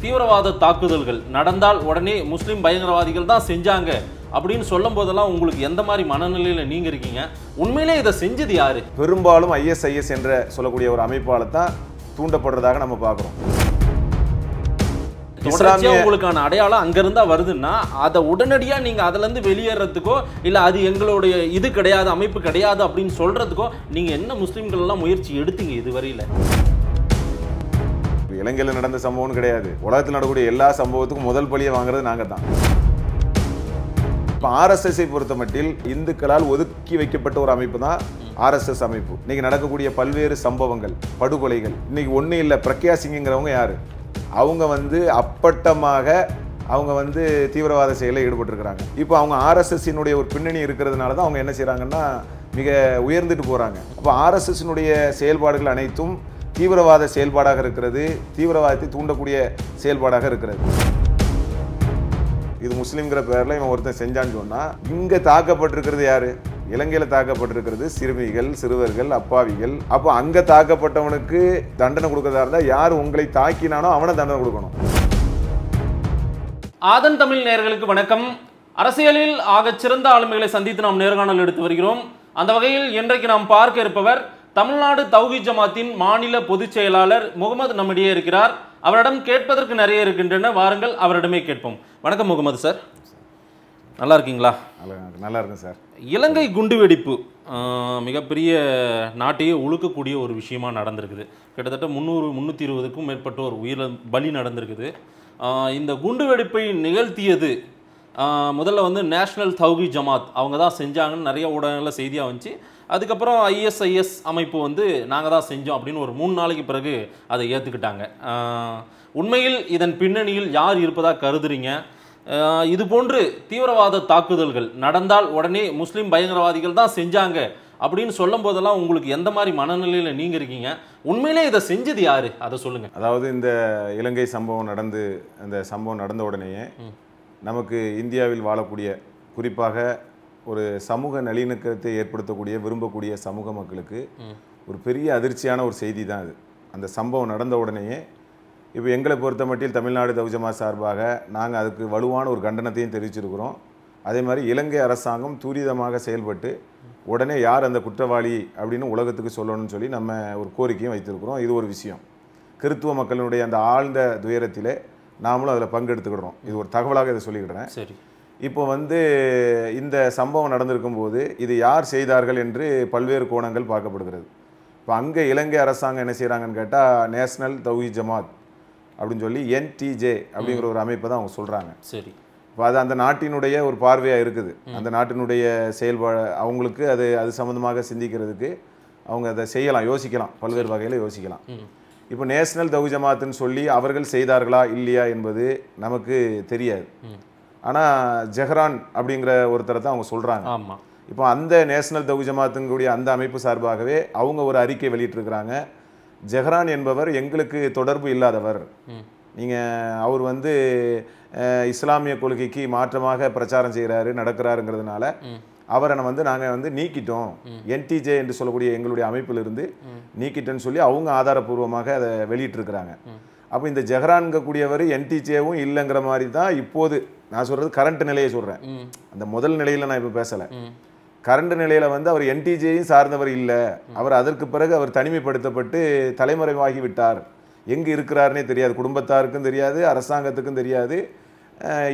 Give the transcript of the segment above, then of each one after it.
தீவிரவாத தாக்குதல்கள் நடந்தால் உடனே முஸ்லீம் பயங்கரவாதிகள் தான் செஞ்சாங்க அப்படின்னு சொல்லும் போதெல்லாம் உங்களுக்கு எந்த மாதிரி மனநிலையில் நீங்க இருக்கீங்க உண்மையிலே இதை செஞ்சது யாரு பெரும்பாலும் ஐஎஸ்ஐஎஸ் என்ற சொல்லக்கூடிய ஒரு அமைப்பால் தான் தூண்டப்படுறதாக நம்ம பார்க்குறோம் இஸ்லாமிய உங்களுக்கான அடையாளம் அங்கிருந்தா வருதுன்னா அதை உடனடியா நீங்க அதுல இருந்து வெளியேறதுக்கோ இல்ல அது எங்களுடைய இது கிடையாது அமைப்பு கிடையாது அப்படின்னு சொல்றதுக்கோ நீங்க என்ன எல்லாம் முயற்சி எடுத்தீங்க இது வரையில இலங்கையில் நடந்த சம்பவம் கிடையாது உலகத்தில் நடக்கூடிய எல்லா சம்பவத்துக்கும் முதல் பழியை வாங்குறது நாங்கள் தான் இப்போ ஆர்எஸ்எஸ்ஐ பொறுத்த மட்டில் இந்துக்களால் ஒதுக்கி வைக்கப்பட்ட ஒரு அமைப்பு தான் ஆர்எஸ்எஸ் அமைப்பு இன்னைக்கு நடக்கக்கூடிய பல்வேறு சம்பவங்கள் படுகொலைகள் இன்னைக்கு ஒன்றும் இல்லை பிரக்யா சிங்கிறவங்க யார் அவங்க வந்து அப்பட்டமாக அவங்க வந்து தீவிரவாத செயலில் ஈடுபட்டிருக்கிறாங்க இப்போ அவங்க ஆர்எஸ்எஸ்ஸினுடைய ஒரு பின்னணி இருக்கிறதுனால தான் அவங்க என்ன செய்கிறாங்கன்னா மிக உயர்ந்துட்டு போகிறாங்க அப்போ ஆர்எஸ்எஸ்னுடைய செயல்பாடுகள் அனைத்தும் தீவிரவாத செயல்பாடாக இருக்கிறது தீவிரவாதத்தை தூண்டக்கூடிய செயல்பாடாக இருக்கிறது இது முஸ்லீம்ங்கிற பேரில் இவன் ஒருத்தன் செஞ்சான்னு சொன்னால் இங்கே தாக்கப்பட்டிருக்கிறது யார் இலங்கையில் தாக்கப்பட்டிருக்கிறது சிறுமிகள் சிறுவர்கள் அப்பாவிகள் அப்போ அங்கே தாக்கப்பட்டவனுக்கு தண்டனை கொடுக்கறதா இருந்தால் யார் உங்களை தாக்கினானோ அவனை தண்டனை கொடுக்கணும் ஆதன் தமிழ் நேர்களுக்கு வணக்கம் அரசியலில் ஆக சிறந்த ஆளுமைகளை சந்தித்து நாம் நேர்காணல் எடுத்து வருகிறோம் அந்த வகையில் இன்றைக்கு நாம் பார்க்க இருப்பவர் தமிழ்நாடு தௌஹி ஜமாத்தின் மாநில பொதுச் செயலாளர் முகமது நம்மிடையே இருக்கிறார் அவரிடம் கேட்பதற்கு நிறைய இருக்கின்றன வாருங்கள் அவரிடமே கேட்போம் வணக்கம் முகமது சார் நல்லா இருக்கீங்களா நல்லா இருக்கும் சார் இலங்கை குண்டுவெடிப்பு மிகப்பெரிய நாட்டையே உழுக்கக்கூடிய ஒரு விஷயமாக நடந்திருக்குது கிட்டத்தட்ட முந்நூறு முந்நூற்றி இருபதுக்கும் மேற்பட்ட ஒரு உயிர் பலி நடந்திருக்குது இந்த குண்டுவெடிப்பை நிகழ்த்தியது முதல்ல வந்து நேஷ்னல் தௌகி ஜமாத் அவங்க தான் செஞ்சாங்கன்னு நிறைய ஊடகங்களில் செய்தியாக வந்துச்சு அதுக்கப்புறம் ஐஎஸ்ஐஎஸ் அமைப்பு வந்து நாங்கள் தான் செஞ்சோம் அப்படின்னு ஒரு மூணு நாளைக்கு பிறகு அதை ஏற்றுக்கிட்டாங்க உண்மையில் இதன் பின்னணியில் யார் இருப்பதாக கருதுறீங்க இது போன்று தீவிரவாத தாக்குதல்கள் நடந்தால் உடனே முஸ்லீம் பயங்கரவாதிகள் தான் செஞ்சாங்க அப்படின்னு சொல்லும் போதெல்லாம் உங்களுக்கு எந்த மாதிரி மனநிலையில் நீங்கள் இருக்கீங்க உண்மையிலே இதை செஞ்சது யார் அதை சொல்லுங்கள் அதாவது இந்த இலங்கை சம்பவம் நடந்து இந்த சம்பவம் நடந்த உடனேயே நமக்கு இந்தியாவில் வாழக்கூடிய குறிப்பாக ஒரு சமூக நலிணக்கத்தை ஏற்படுத்தக்கூடிய விரும்பக்கூடிய சமூக மக்களுக்கு ஒரு பெரிய அதிர்ச்சியான ஒரு செய்தி தான் அது அந்த சம்பவம் நடந்த உடனேயே இப்போ எங்களை பொறுத்த மட்டும் தமிழ்நாடு தௌஜமா சார்பாக நாங்கள் அதுக்கு வலுவான ஒரு கண்டனத்தையும் தெரிவிச்சிருக்கிறோம் அதே மாதிரி இலங்கை அரசாங்கம் துரிதமாக செயல்பட்டு உடனே யார் அந்த குற்றவாளி அப்படின்னு உலகத்துக்கு சொல்லணும்னு சொல்லி நம்ம ஒரு கோரிக்கையும் வைத்திருக்கிறோம் இது ஒரு விஷயம் கிறித்துவ மக்களினுடைய அந்த ஆழ்ந்த துயரத்தில் நாமளும் அதில் பங்கெடுத்துக்கிடுறோம் இது ஒரு தகவலாக இதை சொல்லிக்கிடுறேன் சரி இப்போ வந்து இந்த சம்பவம் நடந்திருக்கும் போது இது யார் செய்தார்கள் என்று பல்வேறு கோணங்கள் பார்க்கப்படுகிறது இப்போ அங்கே இலங்கை அரசாங்கம் என்ன செய்கிறாங்கன்னு கேட்டால் நேஷ்னல் தௌஹி ஜமாத் அப்படின்னு சொல்லி என்டிஜே அப்படிங்கிற ஒரு அமைப்பை தான் அவங்க சொல்கிறாங்க சரி இப்போ அது அந்த நாட்டினுடைய ஒரு பார்வையாக இருக்குது அந்த நாட்டினுடைய செயல்பா அவங்களுக்கு அது அது சம்மந்தமாக சிந்திக்கிறதுக்கு அவங்க அதை செய்யலாம் யோசிக்கலாம் பல்வேறு வகையில் யோசிக்கலாம் இப்போ நேஷனல் தவு ஜமாத்துன்னு சொல்லி அவர்கள் செய்தார்களா இல்லையா என்பது நமக்கு தெரியாது ஆனால் ஜெஹரான் அப்படிங்கிற ஒருத்தரை தான் அவங்க சொல்கிறாங்க இப்போ அந்த நேஷனல் தவு ஜமாத்துங்கக்கூடிய அந்த அமைப்பு சார்பாகவே அவங்க ஒரு அறிக்கை வெளியிட்டிருக்கிறாங்க ஜெஹரான் என்பவர் எங்களுக்கு தொடர்பு இல்லாதவர் நீங்கள் அவர் வந்து இஸ்லாமிய கொள்கைக்கு மாற்றமாக பிரச்சாரம் செய்கிறாரு நடக்கிறாருங்கிறதுனால அவரை வந்து நாங்கள் வந்து நீக்கிட்டோம் என்டிஜே என்று சொல்லக்கூடிய எங்களுடைய அமைப்பிலிருந்து நீக்கிட்டேன்னு சொல்லி அவங்க ஆதாரபூர்வமாக அதை வெளியிட்டிருக்கிறாங்க அப்போ இந்த கூடியவர் என்டிஜேவும் இல்லைங்கிற மாதிரி தான் இப்போது நான் சொல்கிறது கரண்ட் நிலையை சொல்கிறேன் அந்த முதல் நிலையில் நான் இப்போ பேசலை கரண்ட் நிலையில் வந்து அவர் என்டிஜேயும் சார்ந்தவர் இல்லை அவர் அதற்கு பிறகு அவர் தனிமைப்படுத்தப்பட்டு தலைமுறைவாகிவிட்டார் விட்டார் எங்கே இருக்கிறாருனே தெரியாது குடும்பத்தாருக்கும் தெரியாது அரசாங்கத்துக்கும் தெரியாது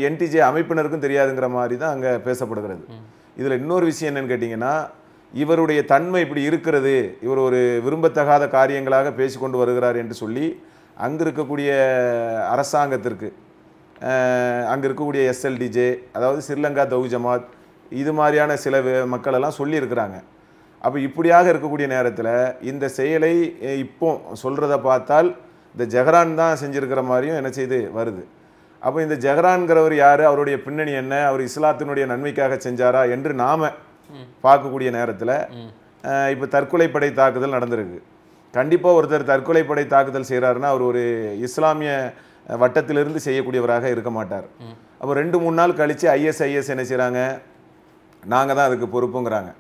என்டிஜே அமைப்பினருக்கும் தெரியாதுங்கிற மாதிரி தான் அங்கே பேசப்படுகிறது இதில் இன்னொரு விஷயம் என்னென்னு கேட்டிங்கன்னா இவருடைய தன்மை இப்படி இருக்கிறது இவர் ஒரு விரும்பத்தகாத காரியங்களாக பேசிக்கொண்டு வருகிறார் என்று சொல்லி அங்கே இருக்கக்கூடிய அரசாங்கத்திற்கு அங்கே இருக்கக்கூடிய எஸ்எல்டிஜே அதாவது ஸ்ரீலங்கா தௌ ஜமாத் இது மாதிரியான சில மக்களெல்லாம் சொல்லியிருக்கிறாங்க அப்போ இப்படியாக இருக்கக்கூடிய நேரத்தில் இந்த செயலை இப்போ சொல்கிறத பார்த்தால் இந்த ஜெஹரான் தான் செஞ்சுருக்கிற மாதிரியும் என்ன செய்து வருது அப்போ இந்த ஜெஹரான்கிறவர் யார் அவருடைய பின்னணி என்ன அவர் இஸ்லாத்தினுடைய நன்மைக்காக செஞ்சாரா என்று நாம் பார்க்கக்கூடிய நேரத்தில் இப்போ தற்கொலைப்படை தாக்குதல் நடந்திருக்கு கண்டிப்பாக ஒருத்தர் தற்கொலைப்படை தாக்குதல் செய்கிறாருன்னா அவர் ஒரு இஸ்லாமிய வட்டத்திலிருந்து செய்யக்கூடியவராக இருக்க மாட்டார் அப்போ ரெண்டு மூணு நாள் கழித்து ஐஎஸ்ஐஎஸ் என்ன செய்கிறாங்க நாங்கள் தான் அதுக்கு பொறுப்புங்கிறாங்க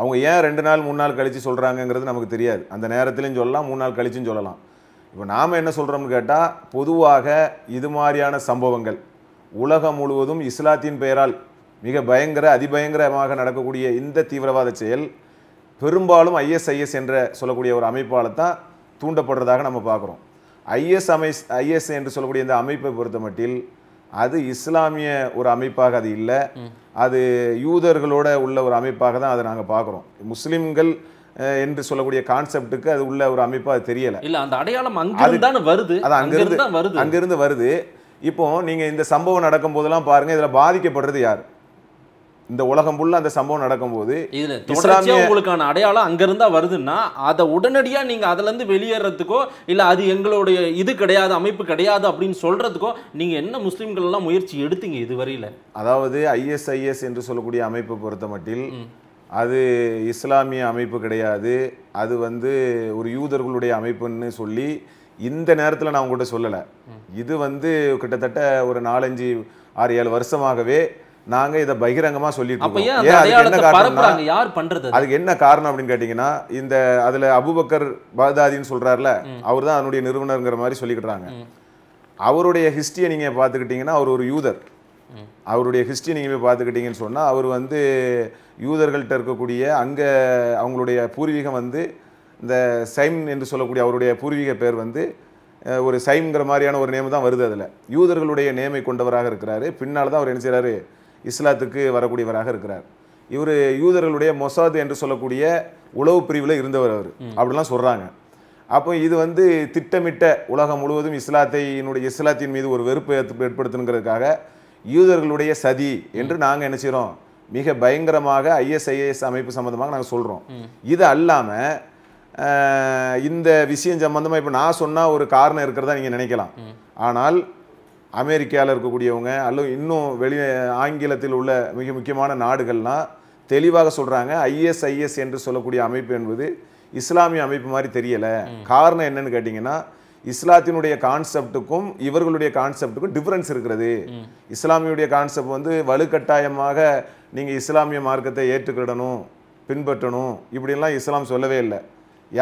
அவங்க ஏன் ரெண்டு நாள் மூணு நாள் கழித்து சொல்கிறாங்கங்கிறது நமக்கு தெரியாது அந்த நேரத்துலையும் சொல்லலாம் மூணு நாள் கழிச்சும் சொல்லலாம் இப்போ நாம் என்ன சொல்கிறோம்னு கேட்டால் பொதுவாக இது மாதிரியான சம்பவங்கள் உலகம் முழுவதும் இஸ்லாத்தின் பெயரால் மிக பயங்கர அதிபயங்கரமாக நடக்கக்கூடிய இந்த தீவிரவாத செயல் பெரும்பாலும் ஐஎஸ்ஐஎஸ் என்ற சொல்லக்கூடிய ஒரு அமைப்பால் தான் தூண்டப்படுறதாக நம்ம பார்க்குறோம் ஐஎஸ் அமைஸ் ஐஎஸ் என்று சொல்லக்கூடிய இந்த அமைப்பை பொறுத்த மட்டில் அது இஸ்லாமிய ஒரு அமைப்பாக அது இல்லை அது யூதர்களோட உள்ள ஒரு அமைப்பாக தான் அதை நாங்கள் பார்க்குறோம் முஸ்லீம்கள் என்று சொல்லக்கூடிய கான்செப்டுக்கு அது உள்ள ஒரு அமைப்பு அது தெரியல இல்ல அந்த அடையாளம் அங்கிருந்து வருது அது அங்கிருந்து வருது அங்கிருந்து வருது இப்போ நீங்க இந்த சம்பவம் நடக்கும் போதெல்லாம் பாருங்க இதுல பாதிக்கப்படுறது யார் இந்த உலகம் ஃபுல்லாக அந்த சம்பவம் நடக்கும்போது இதில் இஸ்லாமிய உங்களுக்கான அடையாளம் அங்கேருந்தா வருதுன்னா அதை உடனடியாக நீங்கள் அதுலேருந்து வெளியேறதுக்கோ இல்லை அது எங்களுடைய இது கிடையாது அமைப்பு கிடையாது அப்படின்னு சொல்கிறதுக்கோ நீங்கள் என்ன எல்லாம் முயற்சி எடுத்தீங்க இதுவரையில அதாவது ஐஎஸ்ஐஎஸ் என்று சொல்லக்கூடிய அமைப்பை பொறுத்த மட்டில் அது இஸ்லாமிய அமைப்பு கிடையாது அது வந்து ஒரு யூதர்களுடைய அமைப்புன்னு சொல்லி இந்த நேரத்தில் நான் உங்கள்கிட்ட சொல்லலை இது வந்து கிட்டத்தட்ட ஒரு நாலஞ்சு ஆறு ஏழு வருஷமாகவே நாங்க இதை பகிரங்கமா சொல்லிட்டு இருக்கோம் யார் பண்றது அதுக்கு என்ன காரணம் அப்படின்னு கேட்டீங்கன்னா இந்த அதுல அபுபக்கர் பாக்தாதின்னு சொல்றாருல அவர்தான் அதனுடைய நிறுவனர்ங்கிற மாதிரி சொல்லிக்கிட்டாங்க அவருடைய ஹிஸ்டரியை நீங்க பாத்துக்கிட்டீங்கன்னா அவர் ஒரு யூதர் அவருடைய ஹிஸ்டரி நீங்க போய் பார்த்துக்கிட்டீங்கன்னு அவர் வந்து யூதர்கள்ட்ட இருக்கக்கூடிய அங்க அவங்களுடைய பூர்வீகம் வந்து இந்த சைம் என்று சொல்லக்கூடிய அவருடைய பூர்வீக பேர் வந்து ஒரு சைம்ங்கிற மாதிரியான ஒரு நேம் தான் வருது அதில் யூதர்களுடைய நேமை கொண்டவராக இருக்கிறாரு பின்னால் தான் அவர் என்ன செய்கிறாரு இஸ்லாத்துக்கு வரக்கூடியவராக இருக்கிறார் இவர் யூதர்களுடைய மொசாத் என்று சொல்லக்கூடிய உளவு பிரிவில் இருந்தவர் அவர் அப்படிலாம் சொல்கிறாங்க அப்போ இது வந்து திட்டமிட்ட உலகம் முழுவதும் இஸ்லாத்தையினுடைய இஸ்லாத்தின் மீது ஒரு வெறுப்பு ஏற்படுத்துங்கிறதுக்காக யூதர்களுடைய சதி என்று நாங்கள் என்ன செய்கிறோம் மிக பயங்கரமாக ஐஎஸ்ஐஎஸ் அமைப்பு சம்மந்தமாக நாங்கள் சொல்கிறோம் இது அல்லாமல் இந்த விஷயம் சம்மந்தமாக இப்போ நான் சொன்னால் ஒரு காரணம் இருக்கிறதா நீங்கள் நினைக்கலாம் ஆனால் அமெரிக்காவில் இருக்கக்கூடியவங்க அல்லது இன்னும் வெளி ஆங்கிலத்தில் உள்ள மிக முக்கியமான நாடுகள்லாம் தெளிவாக சொல்கிறாங்க ஐஎஸ்ஐஎஸ் என்று சொல்லக்கூடிய அமைப்பு என்பது இஸ்லாமிய அமைப்பு மாதிரி தெரியலை காரணம் என்னன்னு கேட்டிங்கன்னா இஸ்லாத்தினுடைய கான்செப்டுக்கும் இவர்களுடைய கான்செப்டுக்கும் டிஃப்ரென்ஸ் இருக்கிறது இஸ்லாமியுடைய கான்செப்ட் வந்து வலுக்கட்டாயமாக நீங்கள் இஸ்லாமிய மார்க்கத்தை ஏற்றுக்கிடணும் பின்பற்றணும் இப்படிலாம் இஸ்லாம் சொல்லவே இல்லை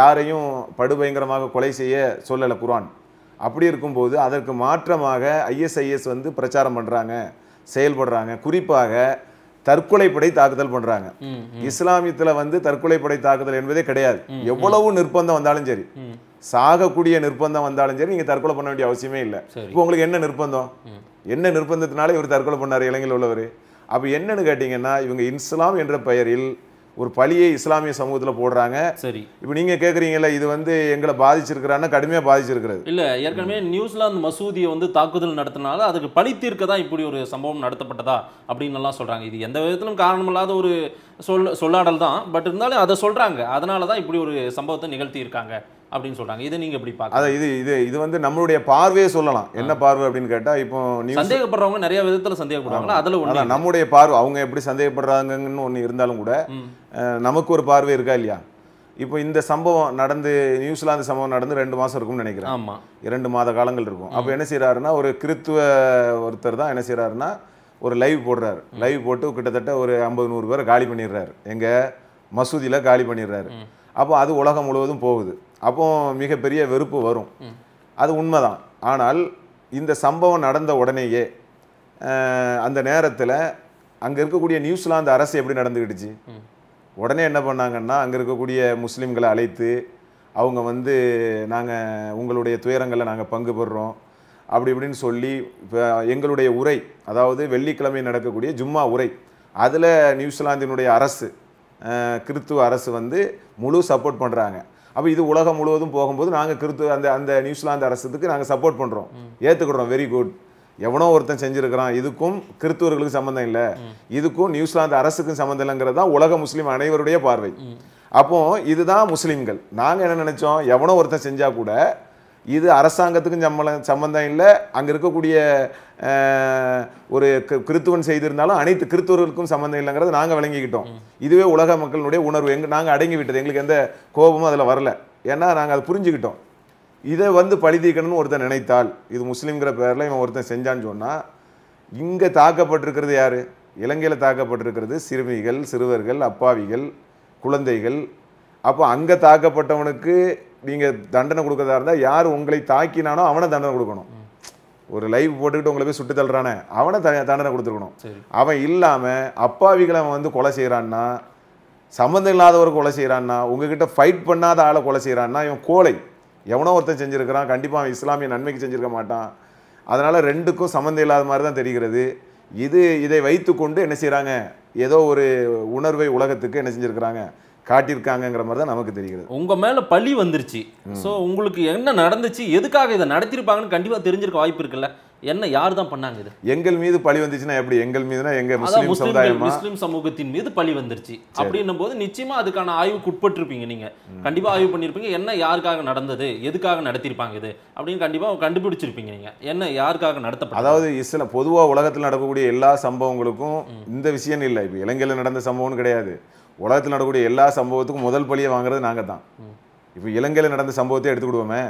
யாரையும் படுபயங்கரமாக கொலை செய்ய சொல்லலை குரான் அப்படி இருக்கும்போது அதற்கு மாற்றமாக ஐஎஸ்ஐஎஸ் வந்து பிரச்சாரம் பண்ணுறாங்க செயல்படுறாங்க குறிப்பாக தற்கொலைப்படை தாக்குதல் பண்ணுறாங்க இஸ்லாமியத்தில் வந்து தற்கொலைப்படை தாக்குதல் என்பதே கிடையாது எவ்வளவு நிர்பந்தம் வந்தாலும் சரி சாகக்கூடிய நிர்பந்தம் வந்தாலும் சரி நீங்கள் தற்கொலை பண்ண வேண்டிய அவசியமே இல்லை இப்போ உங்களுக்கு என்ன நிர்பந்தம் என்ன நிர்பந்தத்தினால இவர் தற்கொலை பண்ணார் இளைஞர் உள்ளவர் அப்போ என்னன்னு கேட்டிங்கன்னா இவங்க இஸ்லாம் என்ற பெயரில் ஒரு பழியை இஸ்லாமிய சமூகத்தில் போடுறாங்க சரி இப்போ நீங்கள் கேட்குறீங்கல்ல இது வந்து எங்களை பாதிச்சிருக்கிறான்னா கடுமையாக பாதிச்சிருக்கிறது இல்லை ஏற்கனவே நியூசிலாந்து மசூதியை வந்து தாக்குதல் நடத்தினால அதுக்கு பழி தீர்க்க தான் இப்படி ஒரு சம்பவம் நடத்தப்பட்டதா அப்படின்னு எல்லாம் சொல்கிறாங்க இது எந்த விதத்திலும் காரணமில்லாத ஒரு சொல் சொல்லாடல் தான் பட் இருந்தாலும் அதை சொல்கிறாங்க அதனால தான் இப்படி ஒரு சம்பவத்தை நிகழ்த்தியிருக்காங்க அப்படின்னு சொல்றாங்க இதை நீங்க எப்படி பார்க்க இது இது இது வந்து நம்மளுடைய பார்வையே சொல்லலாம் என்ன பார்வை அப்படின்னு கேட்டா இப்போ நீ சந்தேகப்படுறவங்க நிறைய விதத்துல சந்தேகப்படுறாங்க அதுல ஒண்ணு நம்முடைய பார்வை அவங்க எப்படி சந்தேகப்படுறாங்கன்னு ஒன்று இருந்தாலும் கூட நமக்கு ஒரு பார்வை இருக்கா இல்லையா இப்போ இந்த சம்பவம் நடந்து நியூசிலாந்து சம்பவம் நடந்து ரெண்டு மாதம் இருக்கும்னு நினைக்கிறேன் ஆமாம் இரண்டு மாத காலங்கள் இருக்கும் அப்போ என்ன செய்கிறாருன்னா ஒரு கிறித்துவ ஒருத்தர் தான் என்ன செய்கிறாருன்னா ஒரு லைவ் போடுறாரு லைவ் போட்டு கிட்டத்தட்ட ஒரு ஐம்பது நூறு பேர் காலி பண்ணிடுறாரு எங்கள் மசூதியில் காலி பண்ணிடுறாரு அப்போ அது உலகம் முழுவதும் போகுது அப்போது மிகப்பெரிய வெறுப்பு வரும் அது உண்மைதான் ஆனால் இந்த சம்பவம் நடந்த உடனேயே அந்த நேரத்தில் அங்கே இருக்கக்கூடிய நியூசிலாந்து அரசு எப்படி நடந்துக்கிடுச்சு உடனே என்ன பண்ணாங்கன்னா அங்கே இருக்கக்கூடிய முஸ்லீம்களை அழைத்து அவங்க வந்து நாங்கள் உங்களுடைய துயரங்களில் நாங்கள் பங்கு பெறுறோம் அப்படி இப்படின்னு சொல்லி எங்களுடைய உரை அதாவது வெள்ளிக்கிழமை நடக்கக்கூடிய ஜும்மா உரை அதில் நியூசிலாந்தினுடைய அரசு கிறித்துவ அரசு வந்து முழு சப்போர்ட் பண்ணுறாங்க அப்போ இது உலகம் முழுவதும் போகும்போது நாங்கள் கிறித்து அந்த அந்த நியூசிலாந்து அரசுக்கு நாங்கள் சப்போர்ட் பண்ணுறோம் ஏற்றுக்கிறோம் வெரி குட் எவனோ ஒருத்தன் செஞ்சுருக்கிறான் இதுக்கும் கிறித்துவர்களுக்கு சம்மந்தம் இல்லை இதுக்கும் நியூசிலாந்து அரசுக்கும் சம்மந்தம் இல்லைங்கிறது தான் உலக முஸ்லீம் அனைவருடைய பார்வை அப்போது இதுதான் முஸ்லீம்கள் நாங்கள் என்ன நினச்சோம் எவனோ ஒருத்தன் செஞ்சால் கூட இது அரசாங்கத்துக்கும் சம்பளம் சம்பந்தம் இல்லை அங்கே இருக்கக்கூடிய ஒரு கிறித்துவன் செய்திருந்தாலும் அனைத்து கிறித்துவர்களுக்கும் சம்மந்தம் இல்லைங்கிறத நாங்கள் விளங்கிக்கிட்டோம் இதுவே உலக மக்களினுடைய உணர்வு எங்கள் நாங்கள் அடங்கி விட்டது எங்களுக்கு எந்த கோபமும் அதில் வரல ஏன்னா நாங்கள் அதை புரிஞ்சுக்கிட்டோம் இதை வந்து பழி ஒருத்தர் ஒருத்தன் நினைத்தால் இது முஸ்லீம்கிற பேரில் இவன் ஒருத்தன் செஞ்சான்னு சொன்னால் இங்கே தாக்கப்பட்டிருக்கிறது யார் இலங்கையில் தாக்கப்பட்டிருக்கிறது சிறுமிகள் சிறுவர்கள் அப்பாவிகள் குழந்தைகள் அப்போ அங்கே தாக்கப்பட்டவனுக்கு நீங்கள் தண்டனை கொடுக்கறதா இருந்தால் யார் உங்களை தாக்கினானோ அவனை தண்டனை கொடுக்கணும் ஒரு லைவ் போட்டுக்கிட்டு உங்களை போய் சுட்டு தள்ளுறானே அவனை த தண்டனை கொடுத்துருக்கணும் அவன் இல்லாமல் அப்பாவிகளை அவன் வந்து கொலை செய்கிறான்னா சம்மந்தம் இல்லாதவர் கொலை செய்கிறான்னா உங்ககிட்ட ஃபைட் பண்ணாத ஆளை கொலை செய்கிறான்னா இவன் கோலை எவனோ ஒருத்தன் செஞ்சுருக்கிறான் கண்டிப்பாக அவன் இஸ்லாமிய நன்மைக்கு செஞ்சுருக்க மாட்டான் அதனால் ரெண்டுக்கும் சம்மந்தம் இல்லாத மாதிரி தான் தெரிகிறது இது இதை வைத்து கொண்டு என்ன செய்கிறாங்க ஏதோ ஒரு உணர்வை உலகத்துக்கு என்ன செஞ்சுருக்கிறாங்க காட்டியிருக்காங்கங்கிற மாதிரி தான் நமக்கு தெரிகிறது உங்கள் மேலே பழி வந்துருச்சு ஸோ உங்களுக்கு என்ன நடந்துச்சு எதுக்காக இதை நடத்திருப்பாங்கன்னு கண்டிப்பாக தெரிஞ்சிருக்க வாய்ப்பு இருக்குல்ல என்ன யார் தான் பண்ணாங்க இது எங்கள் மீது பழி வந்துச்சுன்னா எப்படி எங்கள் மீதுனா எங்கள் முஸ்லீம் சமுதாயம் முஸ்லீம் சமூகத்தின் மீது பழி வந்துருச்சு அப்படின்னும் போது நிச்சயமாக அதுக்கான ஆய்வுக்கு உட்பட்டிருப்பீங்க நீங்கள் கண்டிப்பாக ஆய்வு பண்ணியிருப்பீங்க என்ன யாருக்காக நடந்தது எதுக்காக நடத்திருப்பாங்க இது அப்படின்னு கண்டிப்பாக கண்டுபிடிச்சிருப்பீங்க நீங்கள் என்ன யாருக்காக நடத்த அதாவது இஸ்லாம் பொதுவாக உலகத்தில் நடக்கக்கூடிய எல்லா சம்பவங்களுக்கும் இந்த விஷயம் இல்லை இப்போ இலங்கையில் நடந்த சம்பவம்னு கிடையாது உலகத்தில் நடக்கக்கூடிய எல்லா சம்பவத்துக்கும் முதல் பழியை வாங்குறது நாங்கள் தான் இப்போ இலங்கையில் நடந்த சம்பவத்தை எடுத்துக்கிடுவோமே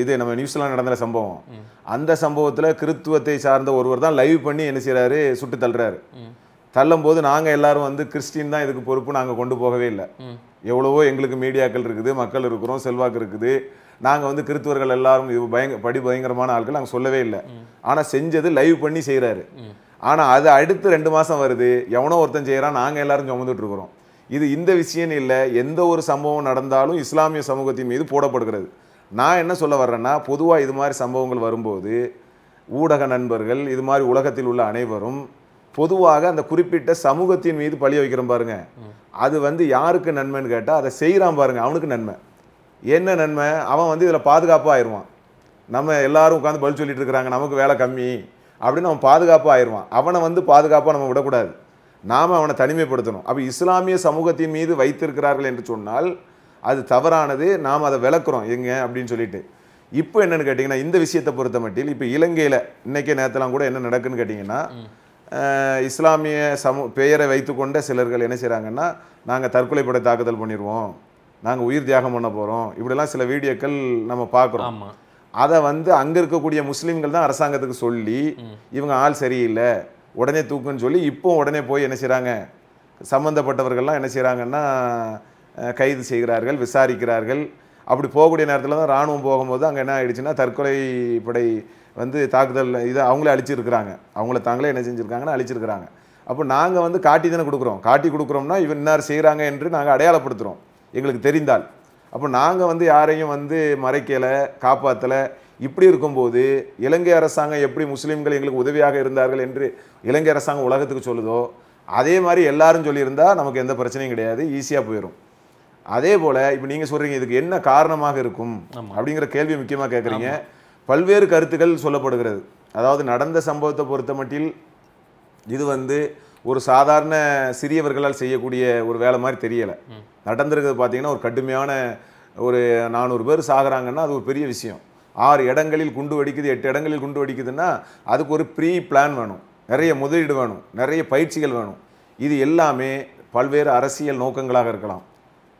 இது நம்ம நியூஸ்லாம் நடந்த சம்பவம் அந்த சம்பவத்தில் கிறித்துவத்தை சார்ந்த ஒருவர் தான் லைவ் பண்ணி என்ன செய்கிறாரு சுட்டு தள்ளுறாரு தள்ளும் போது நாங்கள் எல்லாரும் வந்து கிறிஸ்டின் தான் இதுக்கு பொறுப்பு நாங்கள் கொண்டு போகவே இல்லை எவ்வளவோ எங்களுக்கு மீடியாக்கள் இருக்குது மக்கள் இருக்கிறோம் செல்வாக்கு இருக்குது நாங்கள் வந்து கிறித்துவர்கள் எல்லாரும் இது பயங்க படி பயங்கரமான ஆட்கள் நாங்கள் சொல்லவே இல்லை ஆனால் செஞ்சது லைவ் பண்ணி செய்கிறாரு ஆனால் அது அடுத்து ரெண்டு மாதம் வருது எவனோ ஒருத்தன் செய்கிறான் நாங்கள் எல்லாரும் சுமந்துட்டு இருக்கிறோம் இது இந்த விஷயம் இல்லை எந்த ஒரு சம்பவம் நடந்தாலும் இஸ்லாமிய சமூகத்தின் மீது போடப்படுகிறது நான் என்ன சொல்ல வர்றேன்னா பொதுவாக இது மாதிரி சம்பவங்கள் வரும்போது ஊடக நண்பர்கள் இது மாதிரி உலகத்தில் உள்ள அனைவரும் பொதுவாக அந்த குறிப்பிட்ட சமூகத்தின் மீது பழிய வைக்கிறோம் பாருங்க அது வந்து யாருக்கு நன்மைன்னு கேட்டால் அதை செய்கிறான் பாருங்க அவனுக்கு நன்மை என்ன நன்மை அவன் வந்து இதில் பாதுகாப்பாக ஆயிடுவான் நம்ம எல்லாரும் உட்காந்து பதில் சொல்லிட்டு இருக்கிறாங்க நமக்கு வேலை கம்மி அப்படின்னு அவன் பாதுகாப்பாக ஆயிடுவான் அவனை வந்து பாதுகாப்பாக நம்ம விடக்கூடாது நாம் அவனை தனிமைப்படுத்தணும் அப்போ இஸ்லாமிய சமூகத்தின் மீது வைத்திருக்கிறார்கள் என்று சொன்னால் அது தவறானது நாம் அதை விளக்குறோம் எங்க அப்படின்னு சொல்லிட்டு இப்போ என்னென்னு கேட்டிங்கன்னா இந்த விஷயத்தை பொறுத்த மட்டில் இப்போ இலங்கையில் இன்றைக்கே நேரத்தெல்லாம் கூட என்ன நடக்குன்னு கேட்டிங்கன்னா இஸ்லாமிய சமு பெயரை வைத்துக்கொண்ட சிலர்கள் என்ன செய்கிறாங்கன்னா நாங்கள் தற்கொலை படை தாக்குதல் பண்ணிடுவோம் நாங்கள் உயிர் தியாகம் பண்ண போகிறோம் இப்படிலாம் சில வீடியோக்கள் நம்ம பார்க்குறோம் அதை வந்து அங்கே இருக்கக்கூடிய முஸ்லீம்கள் தான் அரசாங்கத்துக்கு சொல்லி இவங்க ஆள் சரியில்லை உடனே தூக்குன்னு சொல்லி இப்போ உடனே போய் என்ன செய்கிறாங்க சம்மந்தப்பட்டவர்கள்லாம் என்ன செய்கிறாங்கன்னா கைது செய்கிறார்கள் விசாரிக்கிறார்கள் அப்படி போகக்கூடிய நேரத்தில் தான் இராணுவம் போகும்போது அங்கே என்ன ஆகிடுச்சுன்னா தற்கொலை படை வந்து தாக்குதல் இதை அவங்களே அழிச்சிருக்கிறாங்க அவங்கள தாங்களே என்ன செஞ்சுருக்காங்கன்னா அழிச்சிருக்கிறாங்க அப்போ நாங்கள் வந்து காட்டி தானே கொடுக்குறோம் காட்டி கொடுக்குறோம்னா இவன் இன்னார் செய்கிறாங்க என்று நாங்கள் அடையாளப்படுத்துகிறோம் எங்களுக்கு தெரிந்தால் அப்போ நாங்கள் வந்து யாரையும் வந்து மறைக்கலை காப்பாற்றலை இப்படி இருக்கும்போது இலங்கை அரசாங்கம் எப்படி முஸ்லீம்கள் எங்களுக்கு உதவியாக இருந்தார்கள் என்று இலங்கை அரசாங்கம் உலகத்துக்கு சொல்லுதோ அதே மாதிரி எல்லாரும் சொல்லியிருந்தால் நமக்கு எந்த பிரச்சனையும் கிடையாது ஈஸியாக போயிடும் அதே போல் இப்போ நீங்கள் சொல்கிறீங்க இதுக்கு என்ன காரணமாக இருக்கும் அப்படிங்கிற கேள்வி முக்கியமாக கேட்குறீங்க பல்வேறு கருத்துக்கள் சொல்லப்படுகிறது அதாவது நடந்த சம்பவத்தை பொறுத்த மட்டில் இது வந்து ஒரு சாதாரண சிறியவர்களால் செய்யக்கூடிய ஒரு வேலை மாதிரி தெரியலை நடந்திருக்கிறது பார்த்தீங்கன்னா ஒரு கடுமையான ஒரு நானூறு பேர் சாகுறாங்கன்னா அது ஒரு பெரிய விஷயம் ஆறு இடங்களில் குண்டு வெடிக்குது எட்டு இடங்களில் குண்டு வெடிக்குதுன்னா அதுக்கு ஒரு ப்ரீ பிளான் வேணும் நிறைய முதலீடு வேணும் நிறைய பயிற்சிகள் வேணும் இது எல்லாமே பல்வேறு அரசியல் நோக்கங்களாக இருக்கலாம்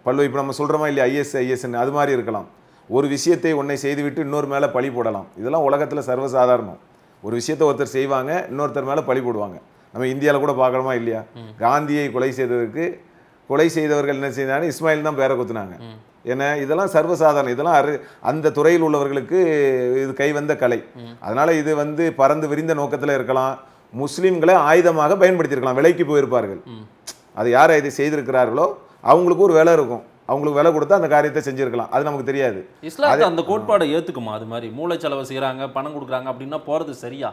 பல்வேறு இப்போ நம்ம சொல்கிறோமா இல்லையா ஐஎஸ் ஐஎஸ்என் அது மாதிரி இருக்கலாம் ஒரு விஷயத்தை ஒன்றை செய்துவிட்டு இன்னொரு மேலே பழி போடலாம் இதெல்லாம் உலகத்தில் சர்வசாதாரணம் ஒரு விஷயத்தை ஒருத்தர் செய்வாங்க இன்னொருத்தர் மேலே பழி போடுவாங்க நம்ம இந்தியாவில் கூட பார்க்குறோமா இல்லையா காந்தியை கொலை செய்ததற்கு கொலை செய்தவர்கள் என்ன செய்தாங்க இஸ்மாயில் தான் பேரை குத்துனாங்க ஏன்னா இதெல்லாம் சர்வசாதாரணம் இதெல்லாம் அரு அந்த துறையில் உள்ளவர்களுக்கு இது கைவந்த கலை அதனால் இது வந்து பறந்து விரிந்த நோக்கத்தில் இருக்கலாம் முஸ்லீம்களை ஆயுதமாக பயன்படுத்தியிருக்கலாம் விலைக்கு போயிருப்பார்கள் அது யார் இதை செய்திருக்கிறார்களோ அவங்களுக்கு ஒரு விலை இருக்கும் அவங்களுக்கு விலை கொடுத்தா அந்த காரியத்தை செஞ்சிருக்கலாம் அது நமக்கு தெரியாது இஸ்லாத்தை அந்த கோட்பாடை ஏற்றுக்குமா அது மாதிரி மூளை செலவு செய்கிறாங்க பணம் கொடுக்குறாங்க அப்படின்னா போகிறது சரியா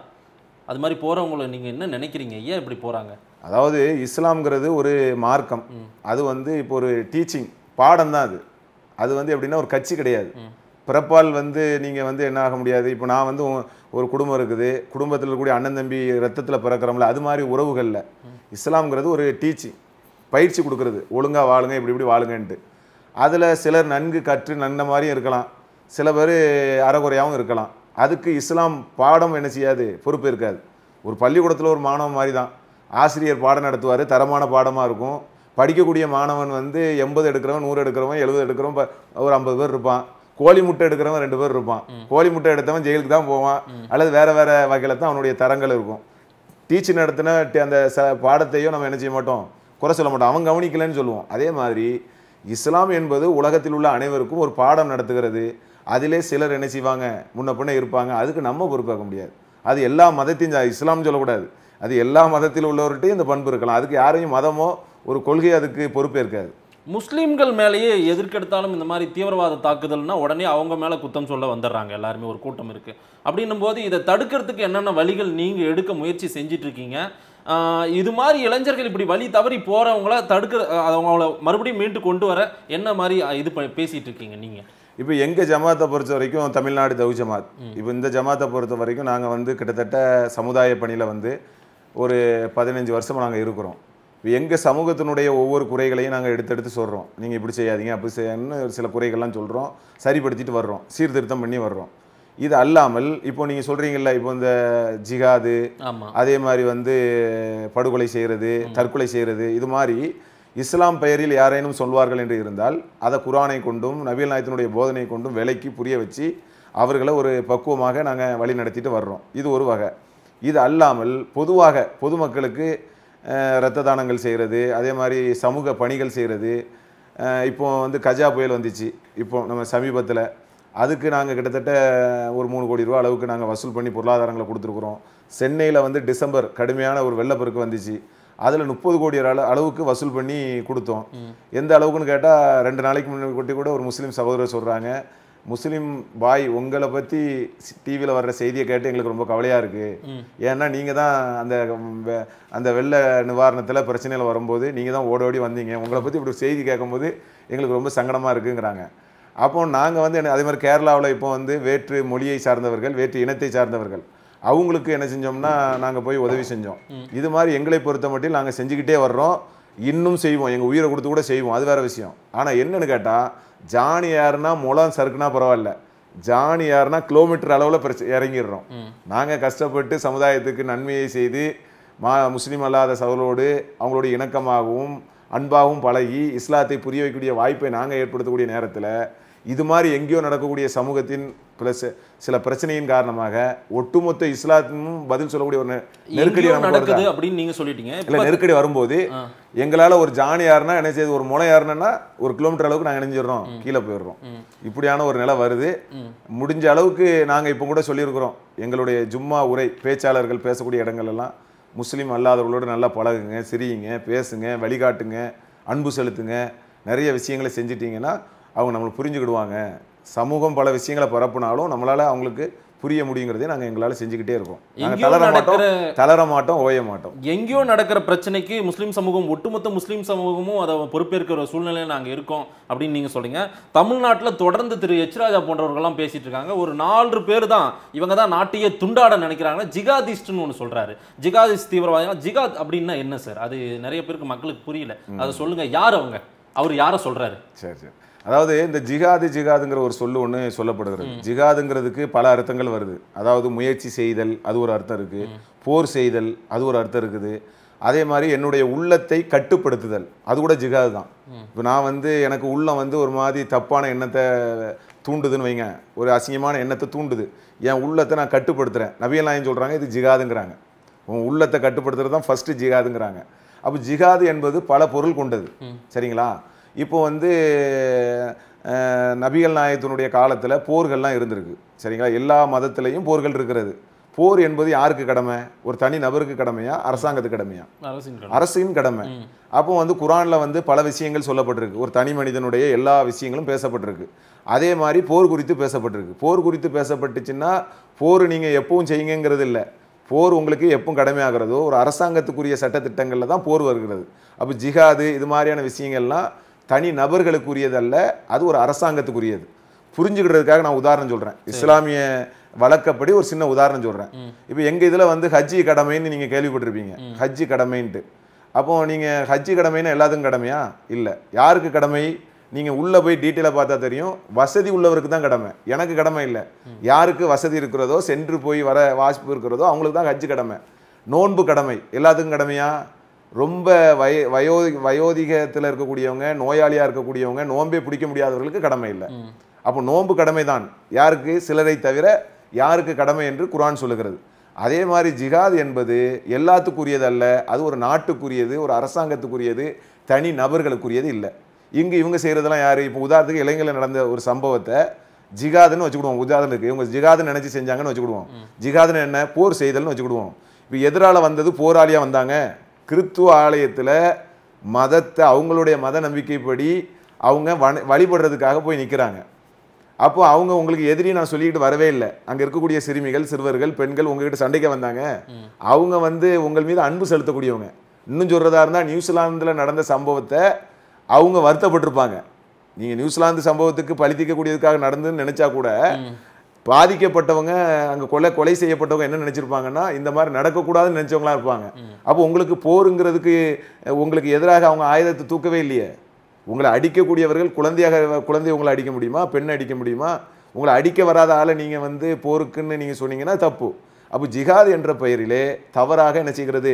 அது மாதிரி போகிறவங்கள நீங்கள் என்ன நினைக்கிறீங்க ஏன் இப்படி போகிறாங்க அதாவது இஸ்லாம்ங்கிறது ஒரு மார்க்கம் அது வந்து இப்போ ஒரு டீச்சிங் பாடம் தான் அது அது வந்து எப்படின்னா ஒரு கட்சி கிடையாது பிறப்பால் வந்து நீங்கள் வந்து என்ன ஆக முடியாது இப்போ நான் வந்து ஒரு குடும்பம் இருக்குது குடும்பத்தில் இருக்கக்கூடிய அண்ணன் தம்பி ரத்தத்தில் பிறக்கிறோம்ல அது மாதிரி உறவுகளில் இஸ்லாம்ங்கிறது ஒரு டீச்சிங் பயிற்சி கொடுக்குறது ஒழுங்காக வாழுங்க இப்படி இப்படி வாழுங்கன்ட்டு அதில் சிலர் நன்கு கற்று நன்ன மாதிரியும் இருக்கலாம் சில பேர் அறகுறையாகவும் இருக்கலாம் அதுக்கு இஸ்லாம் பாடம் என்ன செய்யாது பொறுப்பு இருக்காது ஒரு பள்ளிக்கூடத்தில் ஒரு மாணவன் மாதிரி தான் ஆசிரியர் பாடம் நடத்துவார் தரமான பாடமாக இருக்கும் படிக்கக்கூடிய மாணவன் வந்து எண்பது எடுக்கிறவன் நூறு எடுக்கிறவன் எழுபது எடுக்கிறவன் ஒரு ஐம்பது பேர் இருப்பான் கோழி முட்டை எடுக்கிறவன் ரெண்டு பேர் இருப்பான் கோழி முட்டை எடுத்தவன் ஜெயிலுக்கு தான் போவான் அல்லது வேறு வேறு வகையில் தான் அவனுடைய தரங்கள் இருக்கும் டீச்சர் நடத்தின அந்த ச பாடத்தையும் நம்ம என்ன செய்ய மாட்டோம் குறை சொல்ல மாட்டோம் அவன் கவனிக்கலன்னு சொல்லுவோம் அதே மாதிரி இஸ்லாம் என்பது உலகத்தில் உள்ள அனைவருக்கும் ஒரு பாடம் நடத்துகிறது அதிலே சிலர் என்ன செய்வாங்க முன்ன பின்ன இருப்பாங்க அதுக்கு நம்ம பொறுப்பாக்க முடியாது அது எல்லா மதத்தையும் இஸ்லாம் சொல்லக்கூடாது அது எல்லா மதத்தில் உள்ளவர்கிட்டையும் இந்த பண்பு இருக்கலாம் அதுக்கு யாரையும் மதமோ ஒரு கொள்கை அதுக்கு பொறுப்பேற்காது முஸ்லீம்கள் மேலேயே எதிர்க்கெடுத்தாலும் இந்த மாதிரி தீவிரவாத தாக்குதல்னா உடனே அவங்க மேலே குத்தம் சொல்ல வந்துடுறாங்க எல்லாருமே ஒரு கூட்டம் இருக்குது அப்படின்னும் போது இதை தடுக்கிறதுக்கு என்னென்ன வழிகள் நீங்கள் எடுக்க முயற்சி செஞ்சிட்ருக்கீங்க இது மாதிரி இளைஞர்கள் இப்படி வழி தவறி போகிறவங்கள தடுக்கிற அவங்கள மறுபடியும் மீண்டு கொண்டு வர என்ன மாதிரி இது பேசிகிட்டு இருக்கீங்க நீங்கள் இப்போ எங்கள் ஜமாத்தை பொறுத்த வரைக்கும் தமிழ்நாடு தௌ ஜமாத் இப்போ இந்த ஜமாத்தை பொறுத்த வரைக்கும் நாங்கள் வந்து கிட்டத்தட்ட சமுதாய பணியில் வந்து ஒரு பதினஞ்சு வருஷமாக நாங்கள் இருக்கிறோம் இப்போ எங்கள் சமூகத்தினுடைய ஒவ்வொரு குறைகளையும் நாங்கள் எடுத்தெடுத்து சொல்கிறோம் நீங்கள் இப்படி செய்யாதீங்க அப்படி செய்யணும்னு சில குறைகள்லாம் சொல்கிறோம் சரிப்படுத்திட்டு வர்றோம் சீர்திருத்தம் பண்ணி வர்றோம் இது அல்லாமல் இப்போ நீங்கள் சொல்கிறீங்கல்ல இப்போ இந்த ஜிகாது அதே மாதிரி வந்து படுகொலை செய்கிறது தற்கொலை செய்கிறது இது மாதிரி இஸ்லாம் பெயரில் யாரேனும் சொல்வார்கள் என்று இருந்தால் அதை குரானை கொண்டும் நவீல் நாயத்தினுடைய போதனை கொண்டும் விலைக்கு புரிய வச்சு அவர்களை ஒரு பக்குவமாக நாங்கள் வழி நடத்திட்டு வர்றோம் இது ஒரு வகை இது அல்லாமல் பொதுவாக பொதுமக்களுக்கு இரத்த தானங்கள் செய்கிறது அதே மாதிரி சமூக பணிகள் செய்கிறது இப்போ வந்து கஜா புயல் வந்துச்சு இப்போ நம்ம சமீபத்தில் அதுக்கு நாங்கள் கிட்டத்தட்ட ஒரு மூணு கோடி ரூபா அளவுக்கு நாங்கள் வசூல் பண்ணி பொருளாதாரங்களை கொடுத்துருக்குறோம் சென்னையில் வந்து டிசம்பர் கடுமையான ஒரு வெள்ளப்பெருக்கு வந்துச்சு அதில் முப்பது கோடி அளவுக்கு வசூல் பண்ணி கொடுத்தோம் எந்த அளவுக்குன்னு கேட்டால் ரெண்டு நாளைக்கு முன்னாடி கூட ஒரு முஸ்லீம் சகோதரர் சொல்கிறாங்க முஸ்லீம் பாய் உங்களை பற்றி டிவியில் வர்ற செய்தியை கேட்டு எங்களுக்கு ரொம்ப கவலையாக இருக்குது ஏன்னா நீங்கள் தான் அந்த அந்த வெள்ள நிவாரணத்தில் பிரச்சனையில் வரும்போது நீங்கள் தான் ஓடோடி வந்தீங்க உங்களை பற்றி இப்படி செய்தி கேட்கும்போது எங்களுக்கு ரொம்ப சங்கடமாக இருக்குங்கிறாங்க அப்போ நாங்கள் வந்து அதே மாதிரி கேரளாவில் இப்போ வந்து வேற்று மொழியை சார்ந்தவர்கள் வேற்று இனத்தை சார்ந்தவர்கள் அவங்களுக்கு என்ன செஞ்சோம்னா நாங்கள் போய் உதவி செஞ்சோம் இது மாதிரி எங்களை பொறுத்த மட்டும் நாங்கள் செஞ்சுக்கிட்டே வர்றோம் இன்னும் செய்வோம் எங்கள் உயிரை கொடுத்து கூட செய்வோம் அது வேறு விஷயம் ஆனால் என்னென்னு கேட்டால் ஜானி யாருன்னா முளம் சறுக்குனா பரவாயில்ல ஜானி யாருன்னா கிலோமீட்டர் அளவில் பிரச்சனை இறங்கிடுறோம் நாங்கள் கஷ்டப்பட்டு சமுதாயத்துக்கு நன்மையை செய்து மா முஸ்லீம் அல்லாத சவரோடு அவங்களுடைய இணக்கமாகவும் அன்பாகவும் பழகி இஸ்லாத்தை புரிய வைக்கக்கூடிய வாய்ப்பை நாங்கள் ஏற்படுத்தக்கூடிய நேரத்தில் இது மாதிரி எங்கேயோ நடக்கக்கூடிய சமூகத்தின் ப்ளஸ் சில பிரச்சனையின் காரணமாக ஒட்டுமொத்த இஸ்லாத்தினும் பதில் சொல்லக்கூடிய ஒரு நெருக்கடி நடக்குது அப்படின்னு நீங்க சொல்லிட்டீங்க இல்லை நெருக்கடி வரும்போது எங்களால ஒரு ஜானி யாருன்னா என்ன செய்யுது ஒரு முளை யாருன்னா ஒரு கிலோமீட்டர் அளவுக்கு நாங்கள் இணைஞ்சிடறோம் கீழே போயிடுறோம் இப்படியான ஒரு நிலை வருது முடிஞ்ச அளவுக்கு நாங்கள் இப்போ கூட சொல்லியிருக்கிறோம் எங்களுடைய ஜும்மா உரை பேச்சாளர்கள் பேசக்கூடிய இடங்கள் எல்லாம் முஸ்லீம் அல்லாதவர்களோடு நல்லா பழகுங்க சிரியுங்க பேசுங்க வழிகாட்டுங்க அன்பு செலுத்துங்க நிறைய விஷயங்களை செஞ்சிட்டிங்கன்னா அவங்க நம்மளை புரிஞ்சுக்கிடுவாங்க சமூகம் பல விஷயங்களை பரப்புனாலும் நம்மளால அவங்களுக்கு புரிய முடியுங்கிறதே நாங்கள் எங்களால் செஞ்சுக்கிட்டே இருக்கோம் தளர மாட்டோம் தளர மாட்டோம் ஓய மாட்டோம் எங்கேயோ நடக்கிற பிரச்சனைக்கு முஸ்லீம் சமூகம் ஒட்டுமொத்த முஸ்லீம் சமூகமும் அதை பொறுப்பேற்கிற சூழ்நிலையில் நாங்கள் இருக்கோம் அப்படின்னு நீங்கள் சொல்லுங்க தமிழ்நாட்டில் தொடர்ந்து திரு ராஜா போன்றவர்கள்லாம் பேசிட்டு இருக்காங்க ஒரு நாலு பேர் தான் இவங்க தான் நாட்டையே துண்டாட நினைக்கிறாங்க ஜிகாதிஸ்ட்னு ஒன்று சொல்கிறாரு ஜிகாதிஸ்ட் தீவிரவாதம் ஜிகாத் அப்படின்னா என்ன சார் அது நிறைய பேருக்கு மக்களுக்கு புரியல அதை சொல்லுங்க யார் அவங்க அவர் யாரை சொல்கிறாரு சரி சரி அதாவது இந்த ஜிகாது ஜிகாதுங்கிற ஒரு சொல்லு ஒன்று சொல்லப்படுகிறது ஜிகாதுங்கிறதுக்கு பல அர்த்தங்கள் வருது அதாவது முயற்சி செய்தல் அது ஒரு அர்த்தம் இருக்குது போர் செய்தல் அது ஒரு அர்த்தம் இருக்குது அதே மாதிரி என்னுடைய உள்ளத்தை கட்டுப்படுத்துதல் அது கூட ஜிகாது தான் இப்போ நான் வந்து எனக்கு உள்ளம் வந்து ஒரு மாதிரி தப்பான எண்ணத்தை தூண்டுதுன்னு வைங்க ஒரு அசிங்கமான எண்ணத்தை தூண்டுது என் உள்ளத்தை நான் கட்டுப்படுத்துகிறேன் நபியல்லாயும் சொல்கிறாங்க இது ஜிகாதுங்கிறாங்க உன் உள்ளத்தை கட்டுப்படுத்துறது தான் ஃபஸ்ட்டு ஜிகாதுங்கிறாங்க அப்போ ஜிகாது என்பது பல பொருள் கொண்டது சரிங்களா இப்போ வந்து நபிகள் நாயத்தினுடைய காலத்தில் போர்கள்லாம் இருந்திருக்கு சரிங்களா எல்லா மதத்திலையும் போர்கள் இருக்கிறது போர் என்பது யாருக்கு கடமை ஒரு தனி நபருக்கு கடமையா அரசாங்கத்துக்கு கடமையா அரசின் கடமை அப்போ வந்து குரானில் வந்து பல விஷயங்கள் சொல்லப்பட்டிருக்கு ஒரு தனி மனிதனுடைய எல்லா விஷயங்களும் பேசப்பட்டிருக்கு அதே மாதிரி போர் குறித்து பேசப்பட்டிருக்கு போர் குறித்து பேசப்பட்டுச்சுன்னா போர் நீங்கள் எப்பவும் செய்யுங்கிறது இல்லை போர் உங்களுக்கு எப்பவும் கடமையாகிறதோ ஒரு அரசாங்கத்துக்குரிய சட்டத்திட்டங்களில் தான் போர் வருகிறது அப்போ ஜிஹாது இது மாதிரியான விஷயங்கள்லாம் தனி நபர்களுக்குரியதல்ல அது ஒரு அரசாங்கத்துக்குரியது புரிஞ்சுக்கிறதுக்காக நான் உதாரணம் சொல்கிறேன் இஸ்லாமிய வழக்கப்படி ஒரு சின்ன உதாரணம் சொல்கிறேன் இப்போ எங்கள் இதில் வந்து ஹஜ்ஜி கடமைன்னு நீங்கள் கேள்விப்பட்டிருப்பீங்க ஹஜ்ஜி கடமைன்ட்டு அப்போது நீங்கள் ஹஜ்ஜி கடமைன்னா எல்லாத்துக்கும் கடமையா இல்லை யாருக்கு கடமை நீங்கள் உள்ளே போய் டீட்டெயிலாக பார்த்தா தெரியும் வசதி உள்ளவருக்கு தான் கடமை எனக்கு கடமை இல்லை யாருக்கு வசதி இருக்கிறதோ சென்று போய் வர வாசிப்பு இருக்கிறதோ அவங்களுக்கு தான் ஹஜ்ஜு கடமை நோன்பு கடமை எல்லாத்துக்கும் கடமையா ரொம்ப வய வயோ வயோதிகத்தில் இருக்கக்கூடியவங்க நோயாளியாக இருக்கக்கூடியவங்க நோன்பே பிடிக்க முடியாதவர்களுக்கு கடமை இல்லை அப்போ நோன்பு கடமை தான் யாருக்கு சிலரை தவிர யாருக்கு கடமை என்று குரான் சொல்லுகிறது அதே மாதிரி ஜிகாது என்பது எல்லாத்துக்குரியது அல்ல அது ஒரு நாட்டுக்குரியது ஒரு அரசாங்கத்துக்குரியது தனி நபர்களுக்குரியது இல்லை இங்கே இவங்க செய்கிறதெல்லாம் யார் இப்போ உதாரணத்துக்கு இளைஞர்கள் நடந்த ஒரு சம்பவத்தை ஜிகாதுன்னு வச்சுக்கிடுவோம் இருக்குது இவங்க ஜிகாதுன்னு நினச்சி செஞ்சாங்கன்னு வச்சுக்கிடுவோம் ஜிகாதுன்னு என்ன போர் செய்தல்னு வச்சுக்கிடுவோம் இப்போ எதிரால் வந்தது போராளியாக வந்தாங்க கிறித்துவ ஆலயத்தில் மதத்தை அவங்களுடைய மத நம்பிக்கைப்படி அவங்க வழிபடுறதுக்காக போய் நிற்கிறாங்க அப்போ அவங்க உங்களுக்கு எதிரி நான் சொல்லிக்கிட்டு வரவே இல்லை அங்கே இருக்கக்கூடிய சிறுமிகள் சிறுவர்கள் பெண்கள் உங்ககிட்ட சண்டைக்கு வந்தாங்க அவங்க வந்து உங்கள் மீது அன்பு செலுத்தக்கூடியவங்க இன்னும் சொல்கிறதா இருந்தால் நியூசிலாந்தில் நடந்த சம்பவத்தை அவங்க வருத்தப்பட்டிருப்பாங்க நீங்கள் நியூசிலாந்து சம்பவத்துக்கு பழித்திக்கக்கூடியதுக்காக நடந்துன்னு நினச்சா கூட பாதிக்கப்பட்டவங்க அங்கே கொலை கொலை செய்யப்பட்டவங்க என்ன நினச்சிருப்பாங்கன்னா இந்த மாதிரி நடக்கக்கூடாதுன்னு நினச்சவங்களாம் இருப்பாங்க அப்போ உங்களுக்கு போருங்கிறதுக்கு உங்களுக்கு எதிராக அவங்க ஆயுதத்தை தூக்கவே இல்லையே உங்களை அடிக்கக்கூடியவர்கள் குழந்தையாக குழந்தை உங்களை அடிக்க முடியுமா பெண் அடிக்க முடியுமா உங்களை அடிக்க வராத ஆளை நீங்கள் வந்து போருக்குன்னு நீங்கள் சொன்னீங்கன்னா தப்பு அப்போ ஜிகாது என்ற பெயரிலே தவறாக என்ன செய்கிறது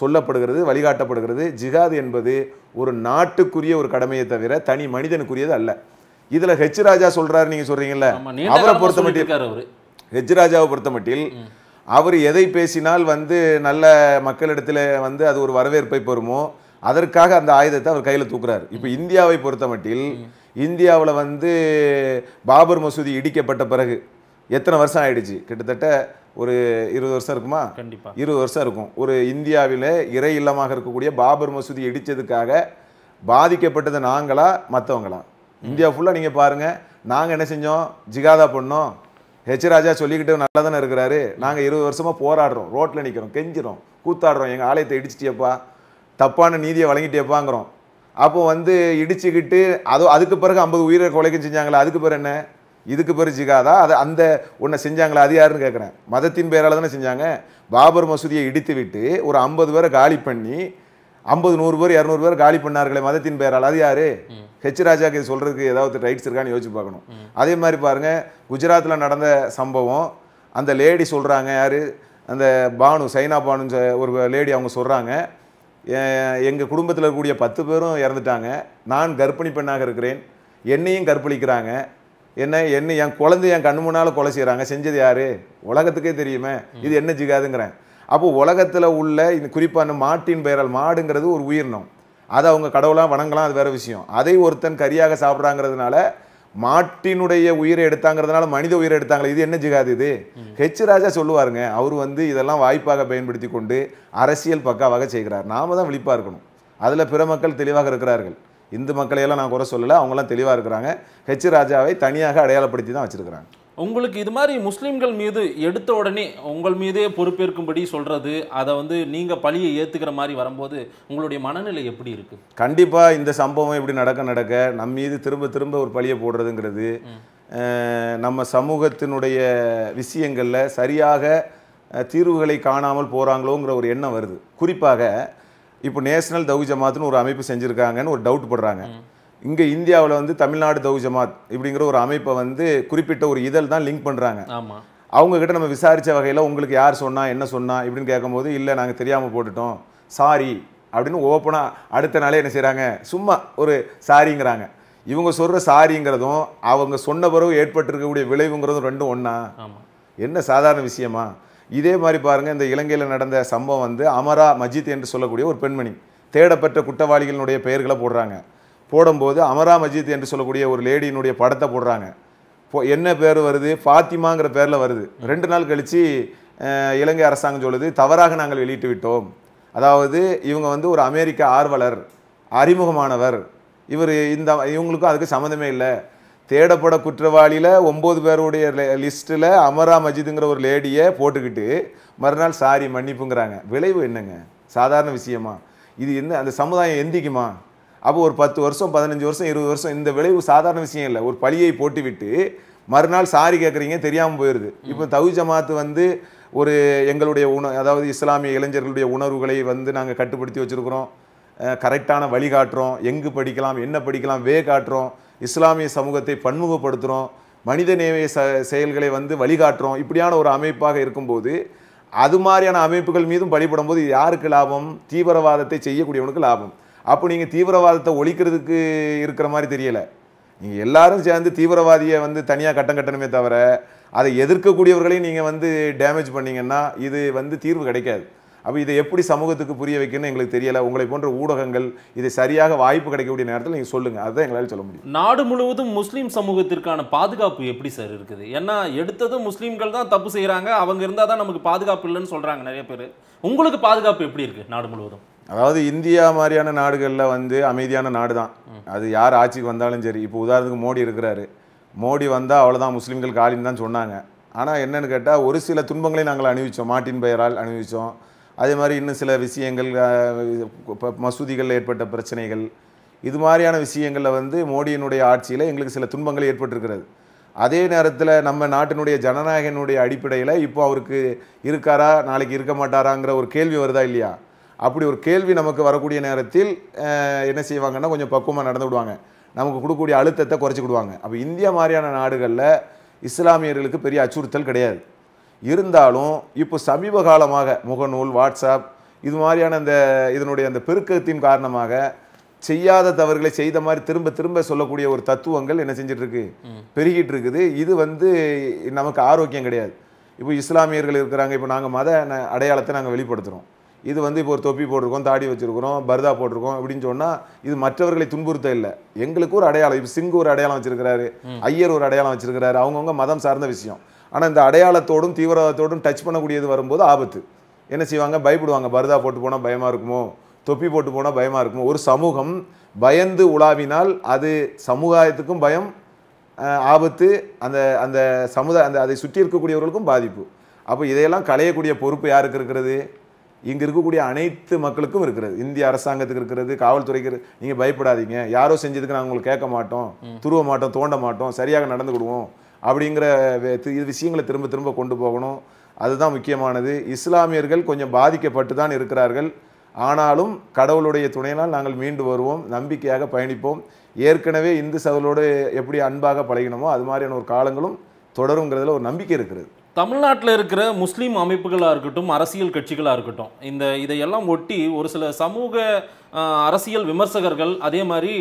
சொல்லப்படுகிறது வழிகாட்டப்படுகிறது ஜிகாது என்பது ஒரு நாட்டுக்குரிய ஒரு கடமையை தவிர தனி மனிதனுக்குரியது அல்ல இதுல ஹெச் ராஜா சொல்றாரு நீங்க சொல்றீங்கல்ல அவரை பொறுத்த மட்டும் ஹெச் ராஜாவை பொறுத்த மட்டில் அவர் எதை பேசினால் வந்து நல்ல மக்களிடத்துல வந்து அது ஒரு வரவேற்பை பெறுமோ அதற்காக அந்த ஆயுதத்தை அவர் கையில் தூக்குறாரு இப்போ இந்தியாவை பொறுத்த மட்டில் இந்தியாவில் வந்து பாபர் மசூதி இடிக்கப்பட்ட பிறகு எத்தனை வருஷம் ஆயிடுச்சு கிட்டத்தட்ட ஒரு இருபது வருஷம் இருக்குமா கண்டிப்பா இருபது வருஷம் இருக்கும் ஒரு இந்தியாவில் இறை இல்லமாக இருக்கக்கூடிய பாபர் மசூதி இடித்ததுக்காக பாதிக்கப்பட்டது நாங்களா மற்றவங்களா இந்தியா ஃபுல்லாக நீங்கள் பாருங்கள் நாங்கள் என்ன செஞ்சோம் ஜிகாதா பண்ணோம் ஹெச் ராஜா சொல்லிக்கிட்டு நல்லா தானே இருக்கிறாரு நாங்கள் இருபது வருஷமாக போராடுறோம் ரோட்டில் நிற்கிறோம் கெஞ்சிரும் கூத்தாடுறோம் எங்கள் ஆலயத்தை இடிச்சிட்டியப்பா தப்பான நீதியை வழங்கிட்டியப்பாங்கிறோம் அப்போ வந்து இடிச்சுக்கிட்டு அது அதுக்கு பிறகு ஐம்பது உயிரை கொலைக்கும் செஞ்சாங்களா அதுக்கு பிறகு என்ன இதுக்கு பிறகு ஜிகாதா அதை அந்த ஒன்றை செஞ்சாங்களா அது யாருன்னு கேட்குறேன் மதத்தின் பேரால் தானே செஞ்சாங்க பாபர் மசூதியை இடித்து விட்டு ஒரு ஐம்பது பேரை காலி பண்ணி ஐம்பது நூறு பேர் இரநூறு பேர் காலி பண்ணார்களே மதத்தின் பெயரால் அது யார் ஹெச் ராஜாக்கு இது சொல்கிறதுக்கு ஏதாவது ரைட்ஸ் இருக்கான்னு யோசிச்சு பார்க்கணும் அதே மாதிரி பாருங்கள் குஜராத்தில் நடந்த சம்பவம் அந்த லேடி சொல்கிறாங்க யார் அந்த பானு சைனா பானு ஒரு லேடி அவங்க சொல்கிறாங்க எங்கள் குடும்பத்தில் இருக்கக்கூடிய பத்து பேரும் இறந்துட்டாங்க நான் கர்ப்பிணி பெண்ணாக இருக்கிறேன் என்னையும் கற்பழிக்கிறாங்க என்ன என்ன என் குழந்தை என் கண்ணு முன்னால் கொலை செய்கிறாங்க செஞ்சது யார் உலகத்துக்கே தெரியுமே இது என்ன ஜிகாதுங்கிறேன் அப்போது உலகத்தில் உள்ள இந்த குறிப்பாக மாட்டின் பெயரால் மாடுங்கிறது ஒரு உயிரினம் அதை அவங்க கடவுளாக வணங்கலாம் அது வேறு விஷயம் அதை ஒருத்தன் கரியாக சாப்பிட்றாங்கிறதுனால மாட்டினுடைய உயிரை எடுத்தாங்கிறதுனால மனித உயிரை எடுத்தாங்களே இது என்ன ஜிகாது இது ஹெச் ராஜா சொல்லுவாருங்க அவர் வந்து இதெல்லாம் வாய்ப்பாக பயன்படுத்தி கொண்டு அரசியல் பக்காவாக செய்கிறார் நாம தான் விழிப்பாக இருக்கணும் அதில் பிற மக்கள் தெளிவாக இருக்கிறார்கள் இந்து மக்களையெல்லாம் நான் குறை சொல்லலை அவங்களாம் தெளிவாக இருக்கிறாங்க ஹெச் ராஜாவை தனியாக அடையாளப்படுத்தி தான் வச்சுருக்கிறாங்க உங்களுக்கு இது மாதிரி முஸ்லீம்கள் மீது எடுத்த உடனே உங்கள் மீதே பொறுப்பேற்கும்படி சொல்கிறது அதை வந்து நீங்கள் பழியை ஏற்றுக்கிற மாதிரி வரும்போது உங்களுடைய மனநிலை எப்படி இருக்குது கண்டிப்பாக இந்த சம்பவம் இப்படி நடக்க நடக்க நம் மீது திரும்ப திரும்ப ஒரு பழியை போடுறதுங்கிறது நம்ம சமூகத்தினுடைய விஷயங்களில் சரியாக தீர்வுகளை காணாமல் போகிறாங்களோங்கிற ஒரு எண்ணம் வருது குறிப்பாக இப்போ நேஷனல் தௌஜமாத்துன்னு ஒரு அமைப்பு செஞ்சுருக்காங்கன்னு ஒரு டவுட் படுறாங்க இங்கே இந்தியாவில் வந்து தமிழ்நாடு தௌ ஜமாத் இப்படிங்கிற ஒரு அமைப்பை வந்து குறிப்பிட்ட ஒரு இதழ் தான் லிங்க் பண்ணுறாங்க ஆமாம் அவங்கக்கிட்ட நம்ம விசாரித்த வகையில் உங்களுக்கு யார் சொன்னா என்ன சொன்னா இப்படின்னு கேட்கும்போது இல்லை நாங்கள் தெரியாமல் போட்டுட்டோம் சாரி அப்படின்னு ஓப்பனாக அடுத்த நாளே என்ன செய்கிறாங்க சும்மா ஒரு சாரிங்கிறாங்க இவங்க சொல்கிற சாரிங்கிறதும் அவங்க சொன்ன பிறகு ஏற்பட்டிருக்கக்கூடிய விளைவுங்கிறதும் ரெண்டும் ஒன்றா என்ன சாதாரண விஷயமா இதே மாதிரி பாருங்கள் இந்த இலங்கையில் நடந்த சம்பவம் வந்து அமரா மஜித் என்று சொல்லக்கூடிய ஒரு பெண்மணி தேடப்பட்ட குற்றவாளிகளினுடைய பெயர்களை போடுறாங்க போடும்போது அமரா மஜித் என்று சொல்லக்கூடிய ஒரு லேடியினுடைய படத்தை போடுறாங்க இப்போ என்ன பேர் வருது ஃபாத்திமாங்கிற பேரில் வருது ரெண்டு நாள் கழித்து இலங்கை அரசாங்கம் சொல்லுது தவறாக நாங்கள் வெளியிட்டு விட்டோம் அதாவது இவங்க வந்து ஒரு அமெரிக்க ஆர்வலர் அறிமுகமானவர் இவர் இந்த இவங்களுக்கும் அதுக்கு சம்மந்தமே இல்லை தேடப்பட குற்றவாளியில் ஒம்பது பேருடைய லிஸ்ட்டில் அமரா மஜிதுங்கிற ஒரு லேடியை போட்டுக்கிட்டு மறுநாள் சாரி மன்னிப்புங்கிறாங்க விளைவு என்னங்க சாதாரண விஷயமா இது என்ன அந்த சமுதாயம் எந்திக்குமா அப்போ ஒரு பத்து வருஷம் பதினஞ்சு வருஷம் இருபது வருஷம் இந்த விளைவு சாதாரண விஷயம் இல்லை ஒரு பழியை போட்டுவிட்டு மறுநாள் சாரி கேட்குறீங்க தெரியாமல் போயிடுது இப்போ தவி ஜமாத்து வந்து ஒரு எங்களுடைய உண அதாவது இஸ்லாமிய இளைஞர்களுடைய உணர்வுகளை வந்து நாங்கள் கட்டுப்படுத்தி வச்சுருக்கிறோம் கரெக்டான வழி காட்டுறோம் எங்கு படிக்கலாம் என்ன படிக்கலாம் வே காட்டுறோம் இஸ்லாமிய சமூகத்தை பன்முகப்படுத்துகிறோம் மனித மனிதநேய ச செயல்களை வந்து வழிகாட்டுறோம் இப்படியான ஒரு அமைப்பாக இருக்கும்போது அது மாதிரியான அமைப்புகள் மீதும் பழிபடும் போது யாருக்கு லாபம் தீவிரவாதத்தை செய்யக்கூடியவனுக்கு லாபம் அப்போ நீங்கள் தீவிரவாதத்தை ஒழிக்கிறதுக்கு இருக்கிற மாதிரி தெரியலை நீங்கள் எல்லாரும் சேர்ந்து தீவிரவாதியை வந்து தனியாக கட்டம் கட்டணுமே தவிர அதை எதிர்க்கக்கூடியவர்களையும் நீங்கள் வந்து டேமேஜ் பண்ணிங்கன்னா இது வந்து தீர்வு கிடைக்காது அப்போ இதை எப்படி சமூகத்துக்கு புரிய வைக்கணும்னு எங்களுக்கு தெரியலை உங்களை போன்ற ஊடகங்கள் இதை சரியாக வாய்ப்பு கிடைக்கக்கூடிய நேரத்தில் நீங்கள் சொல்லுங்கள் அதுதான் எங்களால் சொல்ல முடியும் நாடு முழுவதும் முஸ்லீம் சமூகத்திற்கான பாதுகாப்பு எப்படி சார் இருக்குது ஏன்னா எடுத்ததும் முஸ்லீம்கள் தான் தப்பு செய்கிறாங்க அவங்க இருந்தால் தான் நமக்கு பாதுகாப்பு இல்லைன்னு சொல்கிறாங்க நிறைய பேர் உங்களுக்கு பாதுகாப்பு எப்படி இருக்குது நாடு முழுவதும் அதாவது இந்தியா மாதிரியான நாடுகளில் வந்து அமைதியான நாடு தான் அது யார் ஆட்சிக்கு வந்தாலும் சரி இப்போ உதாரணத்துக்கு மோடி இருக்கிறாரு மோடி வந்தால் அவ்வளோதான் முஸ்லீம்கள் காலின்னு தான் சொன்னாங்க ஆனால் என்னென்னு கேட்டால் ஒரு சில துன்பங்களை நாங்கள் அணிவித்தோம் மாட்டின் பெயரால் அணிவித்தோம் அதே மாதிரி இன்னும் சில விஷயங்கள் மசூதிகளில் ஏற்பட்ட பிரச்சனைகள் இது மாதிரியான விஷயங்களில் வந்து மோடியினுடைய ஆட்சியில் எங்களுக்கு சில துன்பங்கள் ஏற்பட்டிருக்கிறது அதே நேரத்தில் நம்ம நாட்டினுடைய ஜனநாயகனுடைய அடிப்படையில் இப்போ அவருக்கு இருக்காரா நாளைக்கு இருக்க மாட்டாராங்கிற ஒரு கேள்வி வருதா இல்லையா அப்படி ஒரு கேள்வி நமக்கு வரக்கூடிய நேரத்தில் என்ன செய்வாங்கன்னா கொஞ்சம் பக்குவமாக நடந்து விடுவாங்க நமக்கு கொடுக்கக்கூடிய அழுத்தத்தை குறைச்சி குறைச்சிக்கிடுவாங்க அப்போ இந்தியா மாதிரியான நாடுகளில் இஸ்லாமியர்களுக்கு பெரிய அச்சுறுத்தல் கிடையாது இருந்தாலும் இப்போ சமீப காலமாக முகநூல் வாட்ஸ்அப் இது மாதிரியான அந்த இதனுடைய அந்த பெருக்கத்தின் காரணமாக செய்யாத தவறுகளை செய்த மாதிரி திரும்ப திரும்ப சொல்லக்கூடிய ஒரு தத்துவங்கள் என்ன செஞ்சிட்ருக்கு பெருகிட்டு இருக்குது இது வந்து நமக்கு ஆரோக்கியம் கிடையாது இப்போ இஸ்லாமியர்கள் இருக்கிறாங்க இப்போ நாங்கள் மத அடையாளத்தை நாங்கள் வெளிப்படுத்துகிறோம் இது வந்து இப்போ ஒரு தொப்பி போட்டிருக்கோம் தாடி வச்சுருக்கிறோம் பர்தா போட்டிருக்கோம் அப்படின்னு சொன்னால் இது மற்றவர்களை துன்புறுத்த இல்லை எங்களுக்கு ஒரு அடையாளம் இப்போ சிங்கு ஒரு அடையாளம் வச்சிருக்கிறாரு ஐயர் ஒரு அடையாளம் வச்சிருக்கிறாரு அவங்கவுங்க மதம் சார்ந்த விஷயம் ஆனால் இந்த அடையாளத்தோடும் தீவிரவாதத்தோடும் டச் பண்ணக்கூடியது வரும்போது ஆபத்து என்ன செய்வாங்க பயப்படுவாங்க பர்தா போட்டு போனால் பயமாக இருக்குமோ தொப்பி போட்டு போனால் பயமாக இருக்குமோ ஒரு சமூகம் பயந்து உலாவினால் அது சமுதாயத்துக்கும் பயம் ஆபத்து அந்த அந்த சமுதாய அந்த அதை சுற்றி இருக்கக்கூடியவர்களுக்கும் பாதிப்பு அப்போ இதையெல்லாம் களையக்கூடிய பொறுப்பு யாருக்கு இருக்கிறது இங்கே இருக்கக்கூடிய அனைத்து மக்களுக்கும் இருக்கிறது இந்திய அரசாங்கத்துக்கு இருக்கிறது காவல்துறைக்கு நீங்கள் பயப்படாதீங்க யாரோ செஞ்சதுக்கு நாங்கள் உங்களுக்கு கேட்க மாட்டோம் துருவ மாட்டோம் தோண்ட மாட்டோம் சரியாக நடந்துக்கிடுவோம் அப்படிங்கிற விஷயங்களை திரும்ப திரும்ப கொண்டு போகணும் அதுதான் முக்கியமானது இஸ்லாமியர்கள் கொஞ்சம் பாதிக்கப்பட்டு தான் இருக்கிறார்கள் ஆனாலும் கடவுளுடைய துணையினால் நாங்கள் மீண்டு வருவோம் நம்பிக்கையாக பயணிப்போம் ஏற்கனவே இந்து சகலோடு எப்படி அன்பாக பழகினோமோ அது மாதிரியான ஒரு காலங்களும் தொடருங்கிறதுல ஒரு நம்பிக்கை இருக்கிறது தமிழ்நாட்டில் இருக்கிற முஸ்லீம் அமைப்புகளாக இருக்கட்டும் அரசியல் கட்சிகளாக இருக்கட்டும் இந்த இதையெல்லாம் ஒட்டி ஒரு சில சமூக அரசியல் விமர்சகர்கள் அதே மாதிரி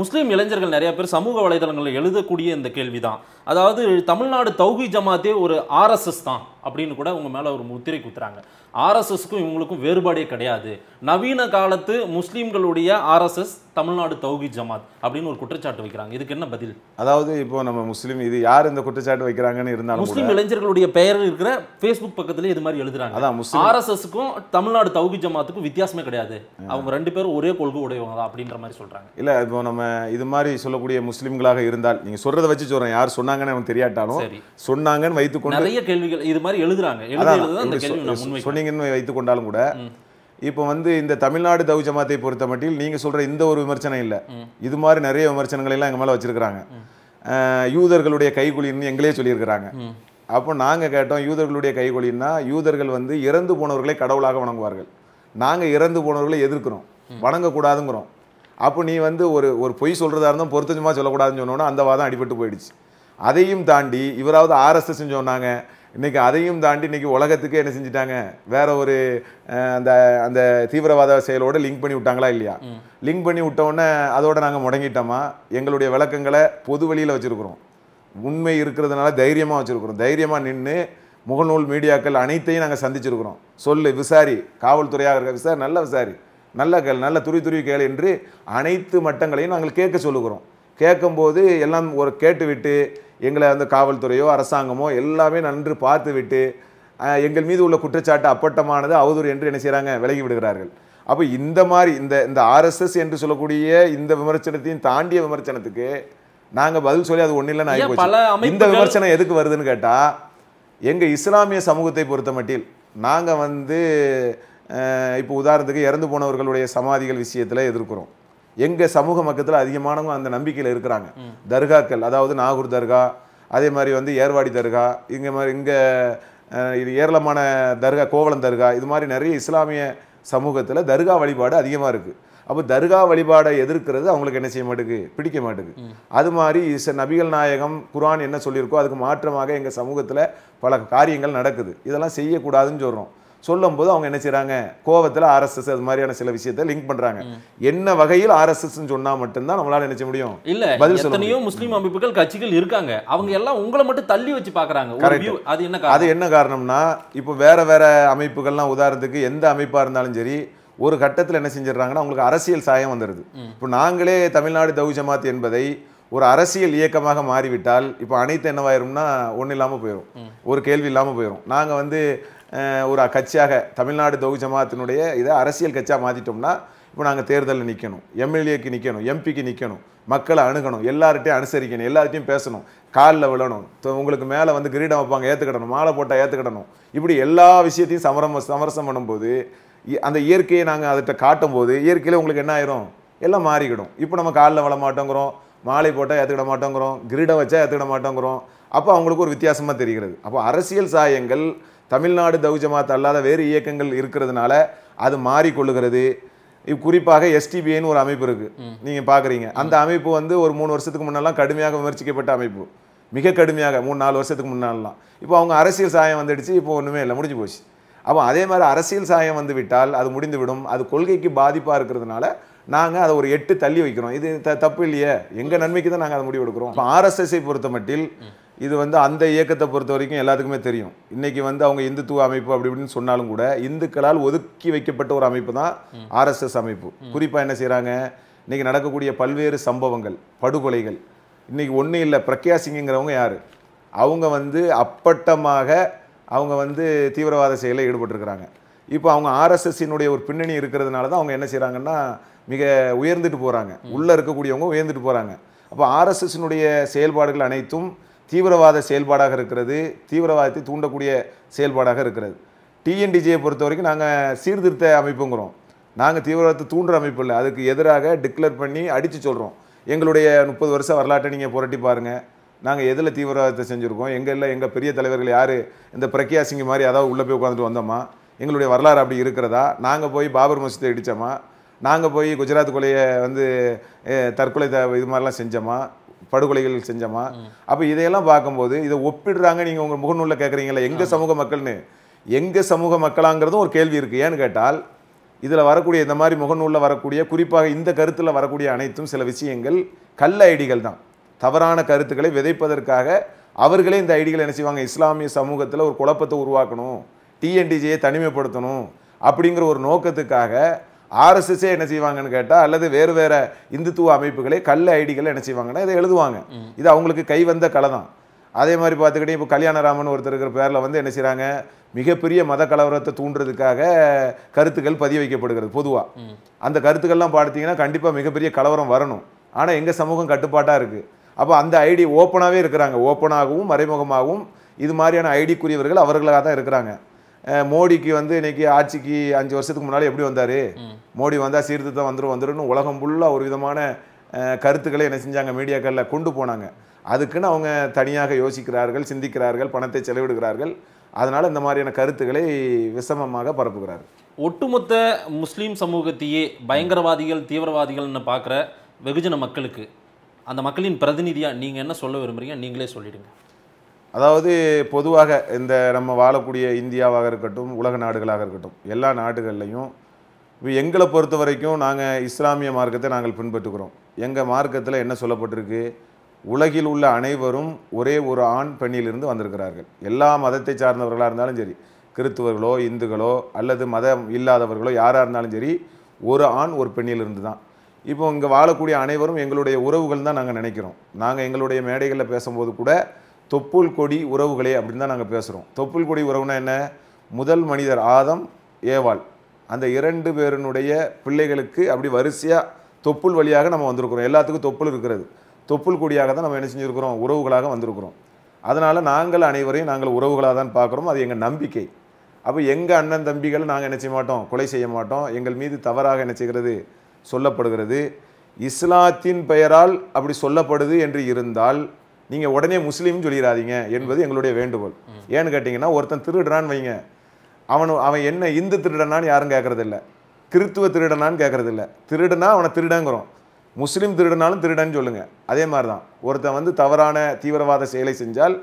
முஸ்லீம் இளைஞர்கள் நிறைய பேர் சமூக வலைதளங்களில் எழுதக்கூடிய இந்த கேள்வி தான் அதாவது தமிழ்நாடு தௌஹி ஜமாத்தே ஒரு ஆர்எஸ்எஸ் தான் அப்படின்னு கூட உங்கள் மேலே ஒரு முத்திரை குத்துறாங்க ஆர்எஸ்எஸ்க்கும் இவங்களுக்கும் வேறுபாடே கிடையாது நவீன காலத்து முஸ்லீம்களுடைய ஆர்எஸ்எஸ் தமிழ்நாடு தௌஹி ஜமாத் அப்படின்னு ஒரு குற்றச்சாட்டு வைக்கிறாங்க இதுக்கு என்ன பதில் அதாவது இப்போ நம்ம முஸ்லீம் இது யார் இந்த குற்றச்சாட்டு வைக்கிறாங்கன்னு இருந்தாலும் முஸ்லீம் இளைஞர்களுடைய பெயர் இருக்கிற ஃபேஸ்புக் பக்கத்துல இது மாதிரி எழுதுறாங்க அதான் ஆர்எஸ்எஸ்க்கும் தமிழ்நாடு தௌஹி ஜமாத்துக்கும் வித்தியாசமே கிடையாது அவங்க ரெண்டு பேரும் ஒரே கொள்கை உடையவங்க அப்படின்ற மாதிரி சொல்றாங்க இல்லை இப்போ நம்ம இது மாதிரி சொல்லக்கூடிய முஸ்லீம்களாக இருந்தால் நீங்கள் சொல்கிறத வச்சு சொல்கிறேன் யார் சொன்னாங்க சொன்னாங்கன்னு தெரியாட்டாலும் சொன்னாங்கன்னு வைத்துக்கொண்டு நிறைய கேள்விகள் இது மாதிரி எழுதுறாங்க சொன்னீங்கன்னு வைத்துக்கொண்டாலும் கூட இப்போ வந்து இந்த தமிழ்நாடு தவு ஜமாத்தை பொறுத்த மட்டில் நீங்கள் சொல்கிற இந்த ஒரு விமர்சனம் இல்லை இது மாதிரி நிறைய விமர்சனங்கள் எல்லாம் எங்கள் மேலே வச்சுருக்கிறாங்க யூதர்களுடைய கைகுலின்னு எங்களே சொல்லியிருக்கிறாங்க அப்போ நாங்கள் கேட்டோம் யூதர்களுடைய கைகொலின்னா யூதர்கள் வந்து இறந்து போனவர்களை கடவுளாக வணங்குவார்கள் நாங்கள் இறந்து போனவர்களை எதிர்க்கிறோம் வணங்கக்கூடாதுங்கிறோம் அப்போ நீ வந்து ஒரு ஒரு பொய் சொல்கிறதா இருந்தால் பொருத்தஞ்சமாக சொல்லக்கூடாதுன்னு சொன்னோன்னா அந்த வாதம் அடிபட்டு போயிடுச்சு அதையும் தாண்டி இவராவது ஆர்எஸ்எஸ் சொன்னாங்க இன்றைக்கி அதையும் தாண்டி இன்றைக்கி உலகத்துக்கே என்ன செஞ்சுட்டாங்க வேற ஒரு அந்த அந்த தீவிரவாத செயலோடு லிங்க் பண்ணி விட்டாங்களா இல்லையா லிங்க் பண்ணி விட்டோன்னே அதோட நாங்கள் முடங்கிட்டோமா எங்களுடைய விளக்கங்களை பொது வழியில் வச்சுருக்குறோம் உண்மை இருக்கிறதுனால தைரியமாக வச்சுருக்குறோம் தைரியமாக நின்று முகநூல் மீடியாக்கள் அனைத்தையும் நாங்கள் சந்திச்சிருக்கிறோம் சொல்லு விசாரி காவல்துறையாக இருக்க விசாரி நல்ல விசாரி நல்ல கேள் நல்ல துரி துரி கேள் என்று அனைத்து மட்டங்களையும் நாங்கள் கேட்க சொல்லுகிறோம் கேட்கும்போது எல்லாம் ஒரு கேட்டுவிட்டு எங்களை அந்த காவல்துறையோ அரசாங்கமோ எல்லாமே நன்று பார்த்து விட்டு எங்கள் மீது உள்ள குற்றச்சாட்டு அப்பட்டமானது அவதூறு என்று என்ன செய்கிறாங்க விலகி விடுகிறார்கள் அப்போ இந்த மாதிரி இந்த இந்த ஆர்எஸ்எஸ் என்று சொல்லக்கூடிய இந்த விமர்சனத்தையும் தாண்டிய விமர்சனத்துக்கு நாங்கள் பதில் சொல்லி அது ஒன்றும் இல்லைன்னு இந்த விமர்சனம் எதுக்கு வருதுன்னு கேட்டால் எங்கள் இஸ்லாமிய சமூகத்தை பொறுத்த மட்டில் நாங்கள் வந்து இப்போ உதாரணத்துக்கு இறந்து போனவர்களுடைய சமாதிகள் விஷயத்தில் எதிர்க்கிறோம் எங்கள் சமூக மக்கத்தில் அதிகமானவங்க அந்த நம்பிக்கையில் இருக்கிறாங்க தர்காக்கள் அதாவது நாகூர் தர்கா அதே மாதிரி வந்து ஏர்வாடி தர்கா இங்கே மாதிரி இங்கே இது ஏராளமான தர்கா கோவளம் தர்கா இது மாதிரி நிறைய இஸ்லாமிய சமூகத்தில் தர்கா வழிபாடு அதிகமாக இருக்குது அப்போ தர்கா வழிபாடை எதிர்க்கிறது அவங்களுக்கு என்ன செய்ய மாட்டேங்குது பிடிக்க மாட்டேங்குது அது மாதிரி இச நபிகள் நாயகம் குரான் என்ன சொல்லியிருக்கோ அதுக்கு மாற்றமாக எங்கள் சமூகத்தில் பல காரியங்கள் நடக்குது இதெல்லாம் செய்யக்கூடாதுன்னு சொல்கிறோம் சொல்லும்போது அவங்க என்ன செய்கிறாங்க கோவத்தில் ஆர்எஸ்எஸ் அது மாதிரியான சில விஷயத்தை லிங்க் பண்ணுறாங்க என்ன வகையில் ஆர்எஸ்எஸ்ன்னு சொன்னால் மட்டும்தான் நம்மளால் நினைச்ச முடியும் இல்லை பதில் எத்தனையோ முஸ்லீம் அமைப்புகள் கட்சிகள் இருக்காங்க அவங்க எல்லாம் உங்களை மட்டும் தள்ளி வச்சு பார்க்குறாங்க அது என்ன அது என்ன காரணம்னா இப்போ வேற வேற அமைப்புகள்லாம் உதாரணத்துக்கு எந்த அமைப்பாக இருந்தாலும் சரி ஒரு கட்டத்தில் என்ன செஞ்சிடறாங்கன்னா அவங்களுக்கு அரசியல் சாயம் வந்துடுது இப்போ நாங்களே தமிழ்நாடு தௌ ஜமாத் என்பதை ஒரு அரசியல் இயக்கமாக மாறிவிட்டால் இப்போ அனைத்து என்னவாயிரும்னா ஒன்றும் இல்லாமல் போயிடும் ஒரு கேள்வி இல்லாமல் போயிடும் நாங்கள் வந்து ஒரு கட்சியாக தமிழ்நாடு தொகு ஜமாத்தினுடைய இதை அரசியல் கட்சியாக மாற்றிட்டோம்னா இப்போ நாங்கள் தேர்தலில் நிற்கணும் எம்எல்ஏக்கு நிற்கணும் எம்பிக்கு நிற்கணும் மக்களை அணுகணும் எல்லார்ட்டையும் அனுசரிக்கணும் எல்லார்ட்டையும் பேசணும் காலில் விழணும் உங்களுக்கு மேலே வந்து கிரீடம் வைப்பாங்க ஏற்றுக்கிடணும் மாலை போட்டால் ஏற்றுக்கிடணும் இப்படி எல்லா விஷயத்தையும் சமரம் சமரசம் பண்ணும்போது அந்த இயற்கையை நாங்கள் அதிட்ட காட்டும் போது இயற்கையில் உங்களுக்கு என்ன ஆயிரும் எல்லாம் மாறிக்கிடும் இப்போ நம்ம காலில் வள மாட்டோங்கிறோம் மாலை போட்டால் ஏற்றுக்கிட மாட்டோங்கிறோம் கிரீடம் வச்சா ஏற்றுக்கிட மாட்டோங்கிறோம் அப்போ அவங்களுக்கு ஒரு வித்தியாசமாக தெரிகிறது அப்போ அரசியல் சாயங்கள் தமிழ்நாடு தௌஜமாத் அல்லாத வேறு இயக்கங்கள் இருக்கிறதுனால அது மாறிக்கொள்ளுகிறது குறிப்பாக எஸ்டிபிஐன்னு ஒரு அமைப்பு இருக்குது நீங்கள் பார்க்குறீங்க அந்த அமைப்பு வந்து ஒரு மூணு வருஷத்துக்கு முன்னெல்லாம் கடுமையாக விமர்சிக்கப்பட்ட அமைப்பு மிக கடுமையாக மூணு நாலு வருஷத்துக்கு முன்னாலலாம் இப்போ அவங்க அரசியல் சாயம் வந்துடுச்சு இப்போ ஒன்றுமே இல்லை முடிஞ்சு போச்சு அப்போ அதே மாதிரி அரசியல் சாயம் வந்து விட்டால் அது முடிந்துவிடும் அது கொள்கைக்கு பாதிப்பாக இருக்கிறதுனால நாங்கள் அதை ஒரு எட்டு தள்ளி வைக்கிறோம் இது த தப்பு இல்லையே எங்கள் நன்மைக்கு தான் நாங்கள் அதை முடிவு இப்போ ஆர்எஸ்எஸ்ஐ பொறுத்த மட்டில் இது வந்து அந்த இயக்கத்தை பொறுத்த வரைக்கும் எல்லாத்துக்குமே தெரியும் இன்றைக்கி வந்து அவங்க இந்துத்துவ அமைப்பு அப்படி இப்படின்னு சொன்னாலும் கூட இந்துக்களால் ஒதுக்கி வைக்கப்பட்ட ஒரு அமைப்பு தான் ஆர்எஸ்எஸ் அமைப்பு குறிப்பாக என்ன செய்கிறாங்க இன்றைக்கி நடக்கக்கூடிய பல்வேறு சம்பவங்கள் படுகொலைகள் இன்றைக்கி ஒன்றும் இல்லை பிரக்யா சிங்கிறவங்க யார் அவங்க வந்து அப்பட்டமாக அவங்க வந்து தீவிரவாத செயலில் ஈடுபட்டிருக்கிறாங்க இப்போ அவங்க ஆர்எஸ்எஸ்ஸினுடைய ஒரு பின்னணி இருக்கிறதுனால தான் அவங்க என்ன செய்கிறாங்கன்னா மிக உயர்ந்துட்டு போகிறாங்க உள்ளே இருக்கக்கூடியவங்க உயர்ந்துட்டு போகிறாங்க அப்போ ஆர்எஸ்எஸ்னுடைய செயல்பாடுகள் அனைத்தும் தீவிரவாத செயல்பாடாக இருக்கிறது தீவிரவாதத்தை தூண்டக்கூடிய செயல்பாடாக இருக்கிறது டிஎன்டிஜியை பொறுத்த வரைக்கும் நாங்கள் சீர்திருத்த அமைப்புங்கிறோம் நாங்கள் தீவிரவாதத்தை தூண்டுற அமைப்பு இல்லை அதுக்கு எதிராக டிக்ளேர் பண்ணி அடித்து சொல்கிறோம் எங்களுடைய முப்பது வருஷம் வரலாற்றை நீங்கள் புரட்டி பாருங்கள் நாங்கள் எதில் தீவிரவாதத்தை செஞ்சுருக்கோம் எங்கள் இல்லை எங்கள் பெரிய தலைவர்கள் யார் இந்த பிரக்யா சிங் மாதிரி அதாவது உள்ளே போய் உட்காந்துட்டு வந்தோமா எங்களுடைய வரலாறு அப்படி இருக்கிறதா நாங்கள் போய் பாபர் மசூத்தை இடித்தோமா நாங்கள் போய் குஜராத் கொலையை வந்து தற்கொலை இது மாதிரிலாம் செஞ்சோமா படுகொலைகள் செஞ்சோமா அப்போ இதையெல்லாம் பார்க்கும்போது இதை ஒப்பிடுறாங்க நீங்கள் உங்கள் முகநூலில் கேட்குறீங்களா எங்கள் சமூக மக்கள்னு எங்கள் சமூக மக்களாங்கிறதும் ஒரு கேள்வி இருக்குது ஏன்னு கேட்டால் இதில் வரக்கூடிய இந்த மாதிரி முகநூலில் வரக்கூடிய குறிப்பாக இந்த கருத்தில் வரக்கூடிய அனைத்தும் சில விஷயங்கள் கல் ஐடிகள் தான் தவறான கருத்துக்களை விதைப்பதற்காக அவர்களே இந்த ஐடிகளை என்ன செய்வாங்க இஸ்லாமிய சமூகத்தில் ஒரு குழப்பத்தை உருவாக்கணும் டிஎன்டிஜியை தனிமைப்படுத்தணும் அப்படிங்கிற ஒரு நோக்கத்துக்காக ஆர்எஸ்எஸ்ஸே என்ன செய்வாங்கன்னு கேட்டால் அல்லது வேறு வேறு இந்துத்துவ அமைப்புகளே கல் ஐடிகளை என்ன செய்வாங்கன்னா இதை எழுதுவாங்க இது அவங்களுக்கு கை வந்த கலை தான் அதே மாதிரி பார்த்துக்கிட்டே இப்போ கல்யாணராமன் ஒருத்தர் இருக்கிற பேரில் வந்து என்ன செய்கிறாங்க மிகப்பெரிய மத கலவரத்தை தூண்டுறதுக்காக கருத்துக்கள் பதிய வைக்கப்படுகிறது பொதுவாக அந்த கருத்துக்கள்லாம் பார்த்தீங்கன்னா கண்டிப்பாக மிகப்பெரிய கலவரம் வரணும் ஆனால் எங்கள் சமூகம் கட்டுப்பாட்டாக இருக்குது அப்போ அந்த ஐடி ஓப்பனாகவே இருக்கிறாங்க ஓப்பனாகவும் மறைமுகமாகவும் இது மாதிரியான ஐடிக்குரியவர்கள் அவர்களாக தான் இருக்கிறாங்க மோடிக்கு வந்து இன்னைக்கு ஆட்சிக்கு அஞ்சு வருஷத்துக்கு முன்னால் எப்படி வந்தார் மோடி வந்தால் சீர்திருத்தம் வந்துடும் வந்துடும் உலகம் ஃபுல்லாக ஒரு விதமான கருத்துக்களை என்ன செஞ்சாங்க மீடியாக்களில் கொண்டு போனாங்க அதுக்குன்னு அவங்க தனியாக யோசிக்கிறார்கள் சிந்திக்கிறார்கள் பணத்தை செலவிடுகிறார்கள் அதனால் இந்த மாதிரியான கருத்துக்களை விஷமமாக பரப்புகிறார்கள் ஒட்டுமொத்த முஸ்லீம் சமூகத்தையே பயங்கரவாதிகள் தீவிரவாதிகள்னு பார்க்குற வெகுஜன மக்களுக்கு அந்த மக்களின் பிரதிநிதியாக நீங்கள் என்ன சொல்ல விரும்புகிறீங்க நீங்களே சொல்லிவிடுங்க அதாவது பொதுவாக இந்த நம்ம வாழக்கூடிய இந்தியாவாக இருக்கட்டும் உலக நாடுகளாக இருக்கட்டும் எல்லா நாடுகள்லையும் இப்போ எங்களை பொறுத்த வரைக்கும் நாங்கள் இஸ்லாமிய மார்க்கத்தை நாங்கள் பின்பற்றுகிறோம் எங்கள் மார்க்கத்தில் என்ன சொல்லப்பட்டிருக்கு உலகில் உள்ள அனைவரும் ஒரே ஒரு ஆண் பெண்ணிலிருந்து வந்திருக்கிறார்கள் எல்லா மதத்தை சார்ந்தவர்களாக இருந்தாலும் சரி கிறித்துவர்களோ இந்துக்களோ அல்லது மதம் இல்லாதவர்களோ யாராக இருந்தாலும் சரி ஒரு ஆண் ஒரு பெண்ணிலிருந்து தான் இப்போ இங்கே வாழக்கூடிய அனைவரும் எங்களுடைய உறவுகள் தான் நாங்கள் நினைக்கிறோம் நாங்கள் எங்களுடைய மேடைகளில் பேசும்போது கூட தொப்புள் கொடி உறவுகளே அப்படின்னு தான் நாங்கள் பேசுகிறோம் தொப்புள் கொடி உறவுனா என்ன முதல் மனிதர் ஆதம் ஏவாள் அந்த இரண்டு பேருனுடைய பிள்ளைகளுக்கு அப்படி வரிசையாக தொப்புள் வழியாக நம்ம வந்திருக்கிறோம் எல்லாத்துக்கும் தொப்புள் இருக்கிறது தொப்புள் கொடியாக தான் நம்ம என்ன செஞ்சுருக்கிறோம் உறவுகளாக வந்திருக்கிறோம் அதனால் நாங்கள் அனைவரையும் நாங்கள் உறவுகளாக தான் பார்க்குறோம் அது எங்கள் நம்பிக்கை அப்போ எங்கள் அண்ணன் தம்பிகள் நாங்கள் என்ன செய்ய மாட்டோம் கொலை செய்ய மாட்டோம் எங்கள் மீது தவறாக என்ன செய்கிறது சொல்லப்படுகிறது இஸ்லாத்தின் பெயரால் அப்படி சொல்லப்படுது என்று இருந்தால் நீங்கள் உடனே முஸ்லீம்னு சொல்லிடாதீங்க என்பது எங்களுடைய வேண்டுகோள் ஏன்னு கேட்டிங்கன்னா ஒருத்தன் திருடுறான்னு வைங்க அவன் அவன் என்ன இந்து திருடனான்னு யாரும் கேட்குறதில்ல கிறித்துவ திருடனான்னு கேட்குறதில்ல திருடுனா அவனை திருடங்கிறோம் முஸ்லீம் திருடனாலும் திருடன்னு சொல்லுங்கள் அதே மாதிரி தான் ஒருத்தன் வந்து தவறான தீவிரவாத செயலை செஞ்சால்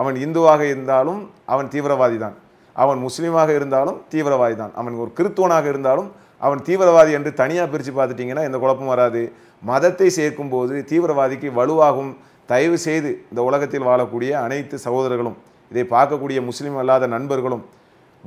அவன் இந்துவாக இருந்தாலும் அவன் தீவிரவாதி தான் அவன் முஸ்லீமாக இருந்தாலும் தீவிரவாதி தான் அவன் ஒரு கிறித்துவனாக இருந்தாலும் அவன் தீவிரவாதி என்று தனியாக பிரித்து பார்த்துட்டிங்கன்னா எந்த குழப்பம் வராது மதத்தை சேர்க்கும்போது தீவிரவாதிக்கு வலுவாகும் தயவு செய்து இந்த உலகத்தில் வாழக்கூடிய அனைத்து சகோதரர்களும் இதை பார்க்கக்கூடிய முஸ்லீம் அல்லாத நண்பர்களும்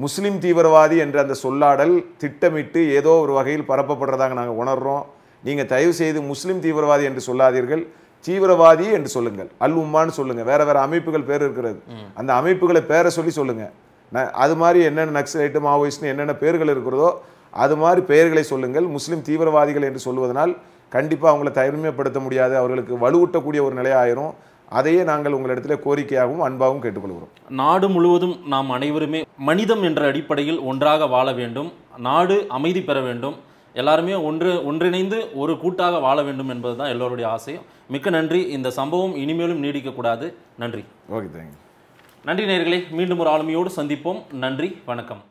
முஸ்லீம் தீவிரவாதி என்ற அந்த சொல்லாடல் திட்டமிட்டு ஏதோ ஒரு வகையில் பரப்பப்படுறதாக நாங்கள் உணர்கிறோம் நீங்கள் தயவு செய்து முஸ்லீம் தீவிரவாதி என்று சொல்லாதீர்கள் தீவிரவாதி என்று சொல்லுங்கள் அல் உம்மான்னு சொல்லுங்கள் வேறு வேறு அமைப்புகள் பேர் இருக்கிறது அந்த அமைப்புகளை பேரை சொல்லி சொல்லுங்கள் அது மாதிரி என்னென்ன நக்ஸலைட்டு மாவோயிஸ்ட்னு என்னென்ன பேர்கள் இருக்கிறதோ அது மாதிரி பெயர்களை சொல்லுங்கள் முஸ்லீம் தீவிரவாதிகள் என்று சொல்வதனால் கண்டிப்பாக அவங்கள தனிமைப்படுத்த முடியாது அவர்களுக்கு வலுவூட்டக்கூடிய ஒரு நிலையாயிரும் அதையே நாங்கள் உங்களிடத்தில் கோரிக்கையாகவும் அன்பாகவும் கேட்டுக்கொள்கிறோம் நாடு முழுவதும் நாம் அனைவருமே மனிதம் என்ற அடிப்படையில் ஒன்றாக வாழ வேண்டும் நாடு அமைதி பெற வேண்டும் எல்லாருமே ஒன்று ஒன்றிணைந்து ஒரு கூட்டாக வாழ வேண்டும் என்பது தான் எல்லோருடைய ஆசையும் மிக்க நன்றி இந்த சம்பவம் இனிமேலும் நீடிக்கக்கூடாது நன்றி ஓகே தேங்க்யூ நன்றி நேர்களே மீண்டும் ஒரு ஆளுமையோடு சந்திப்போம் நன்றி வணக்கம்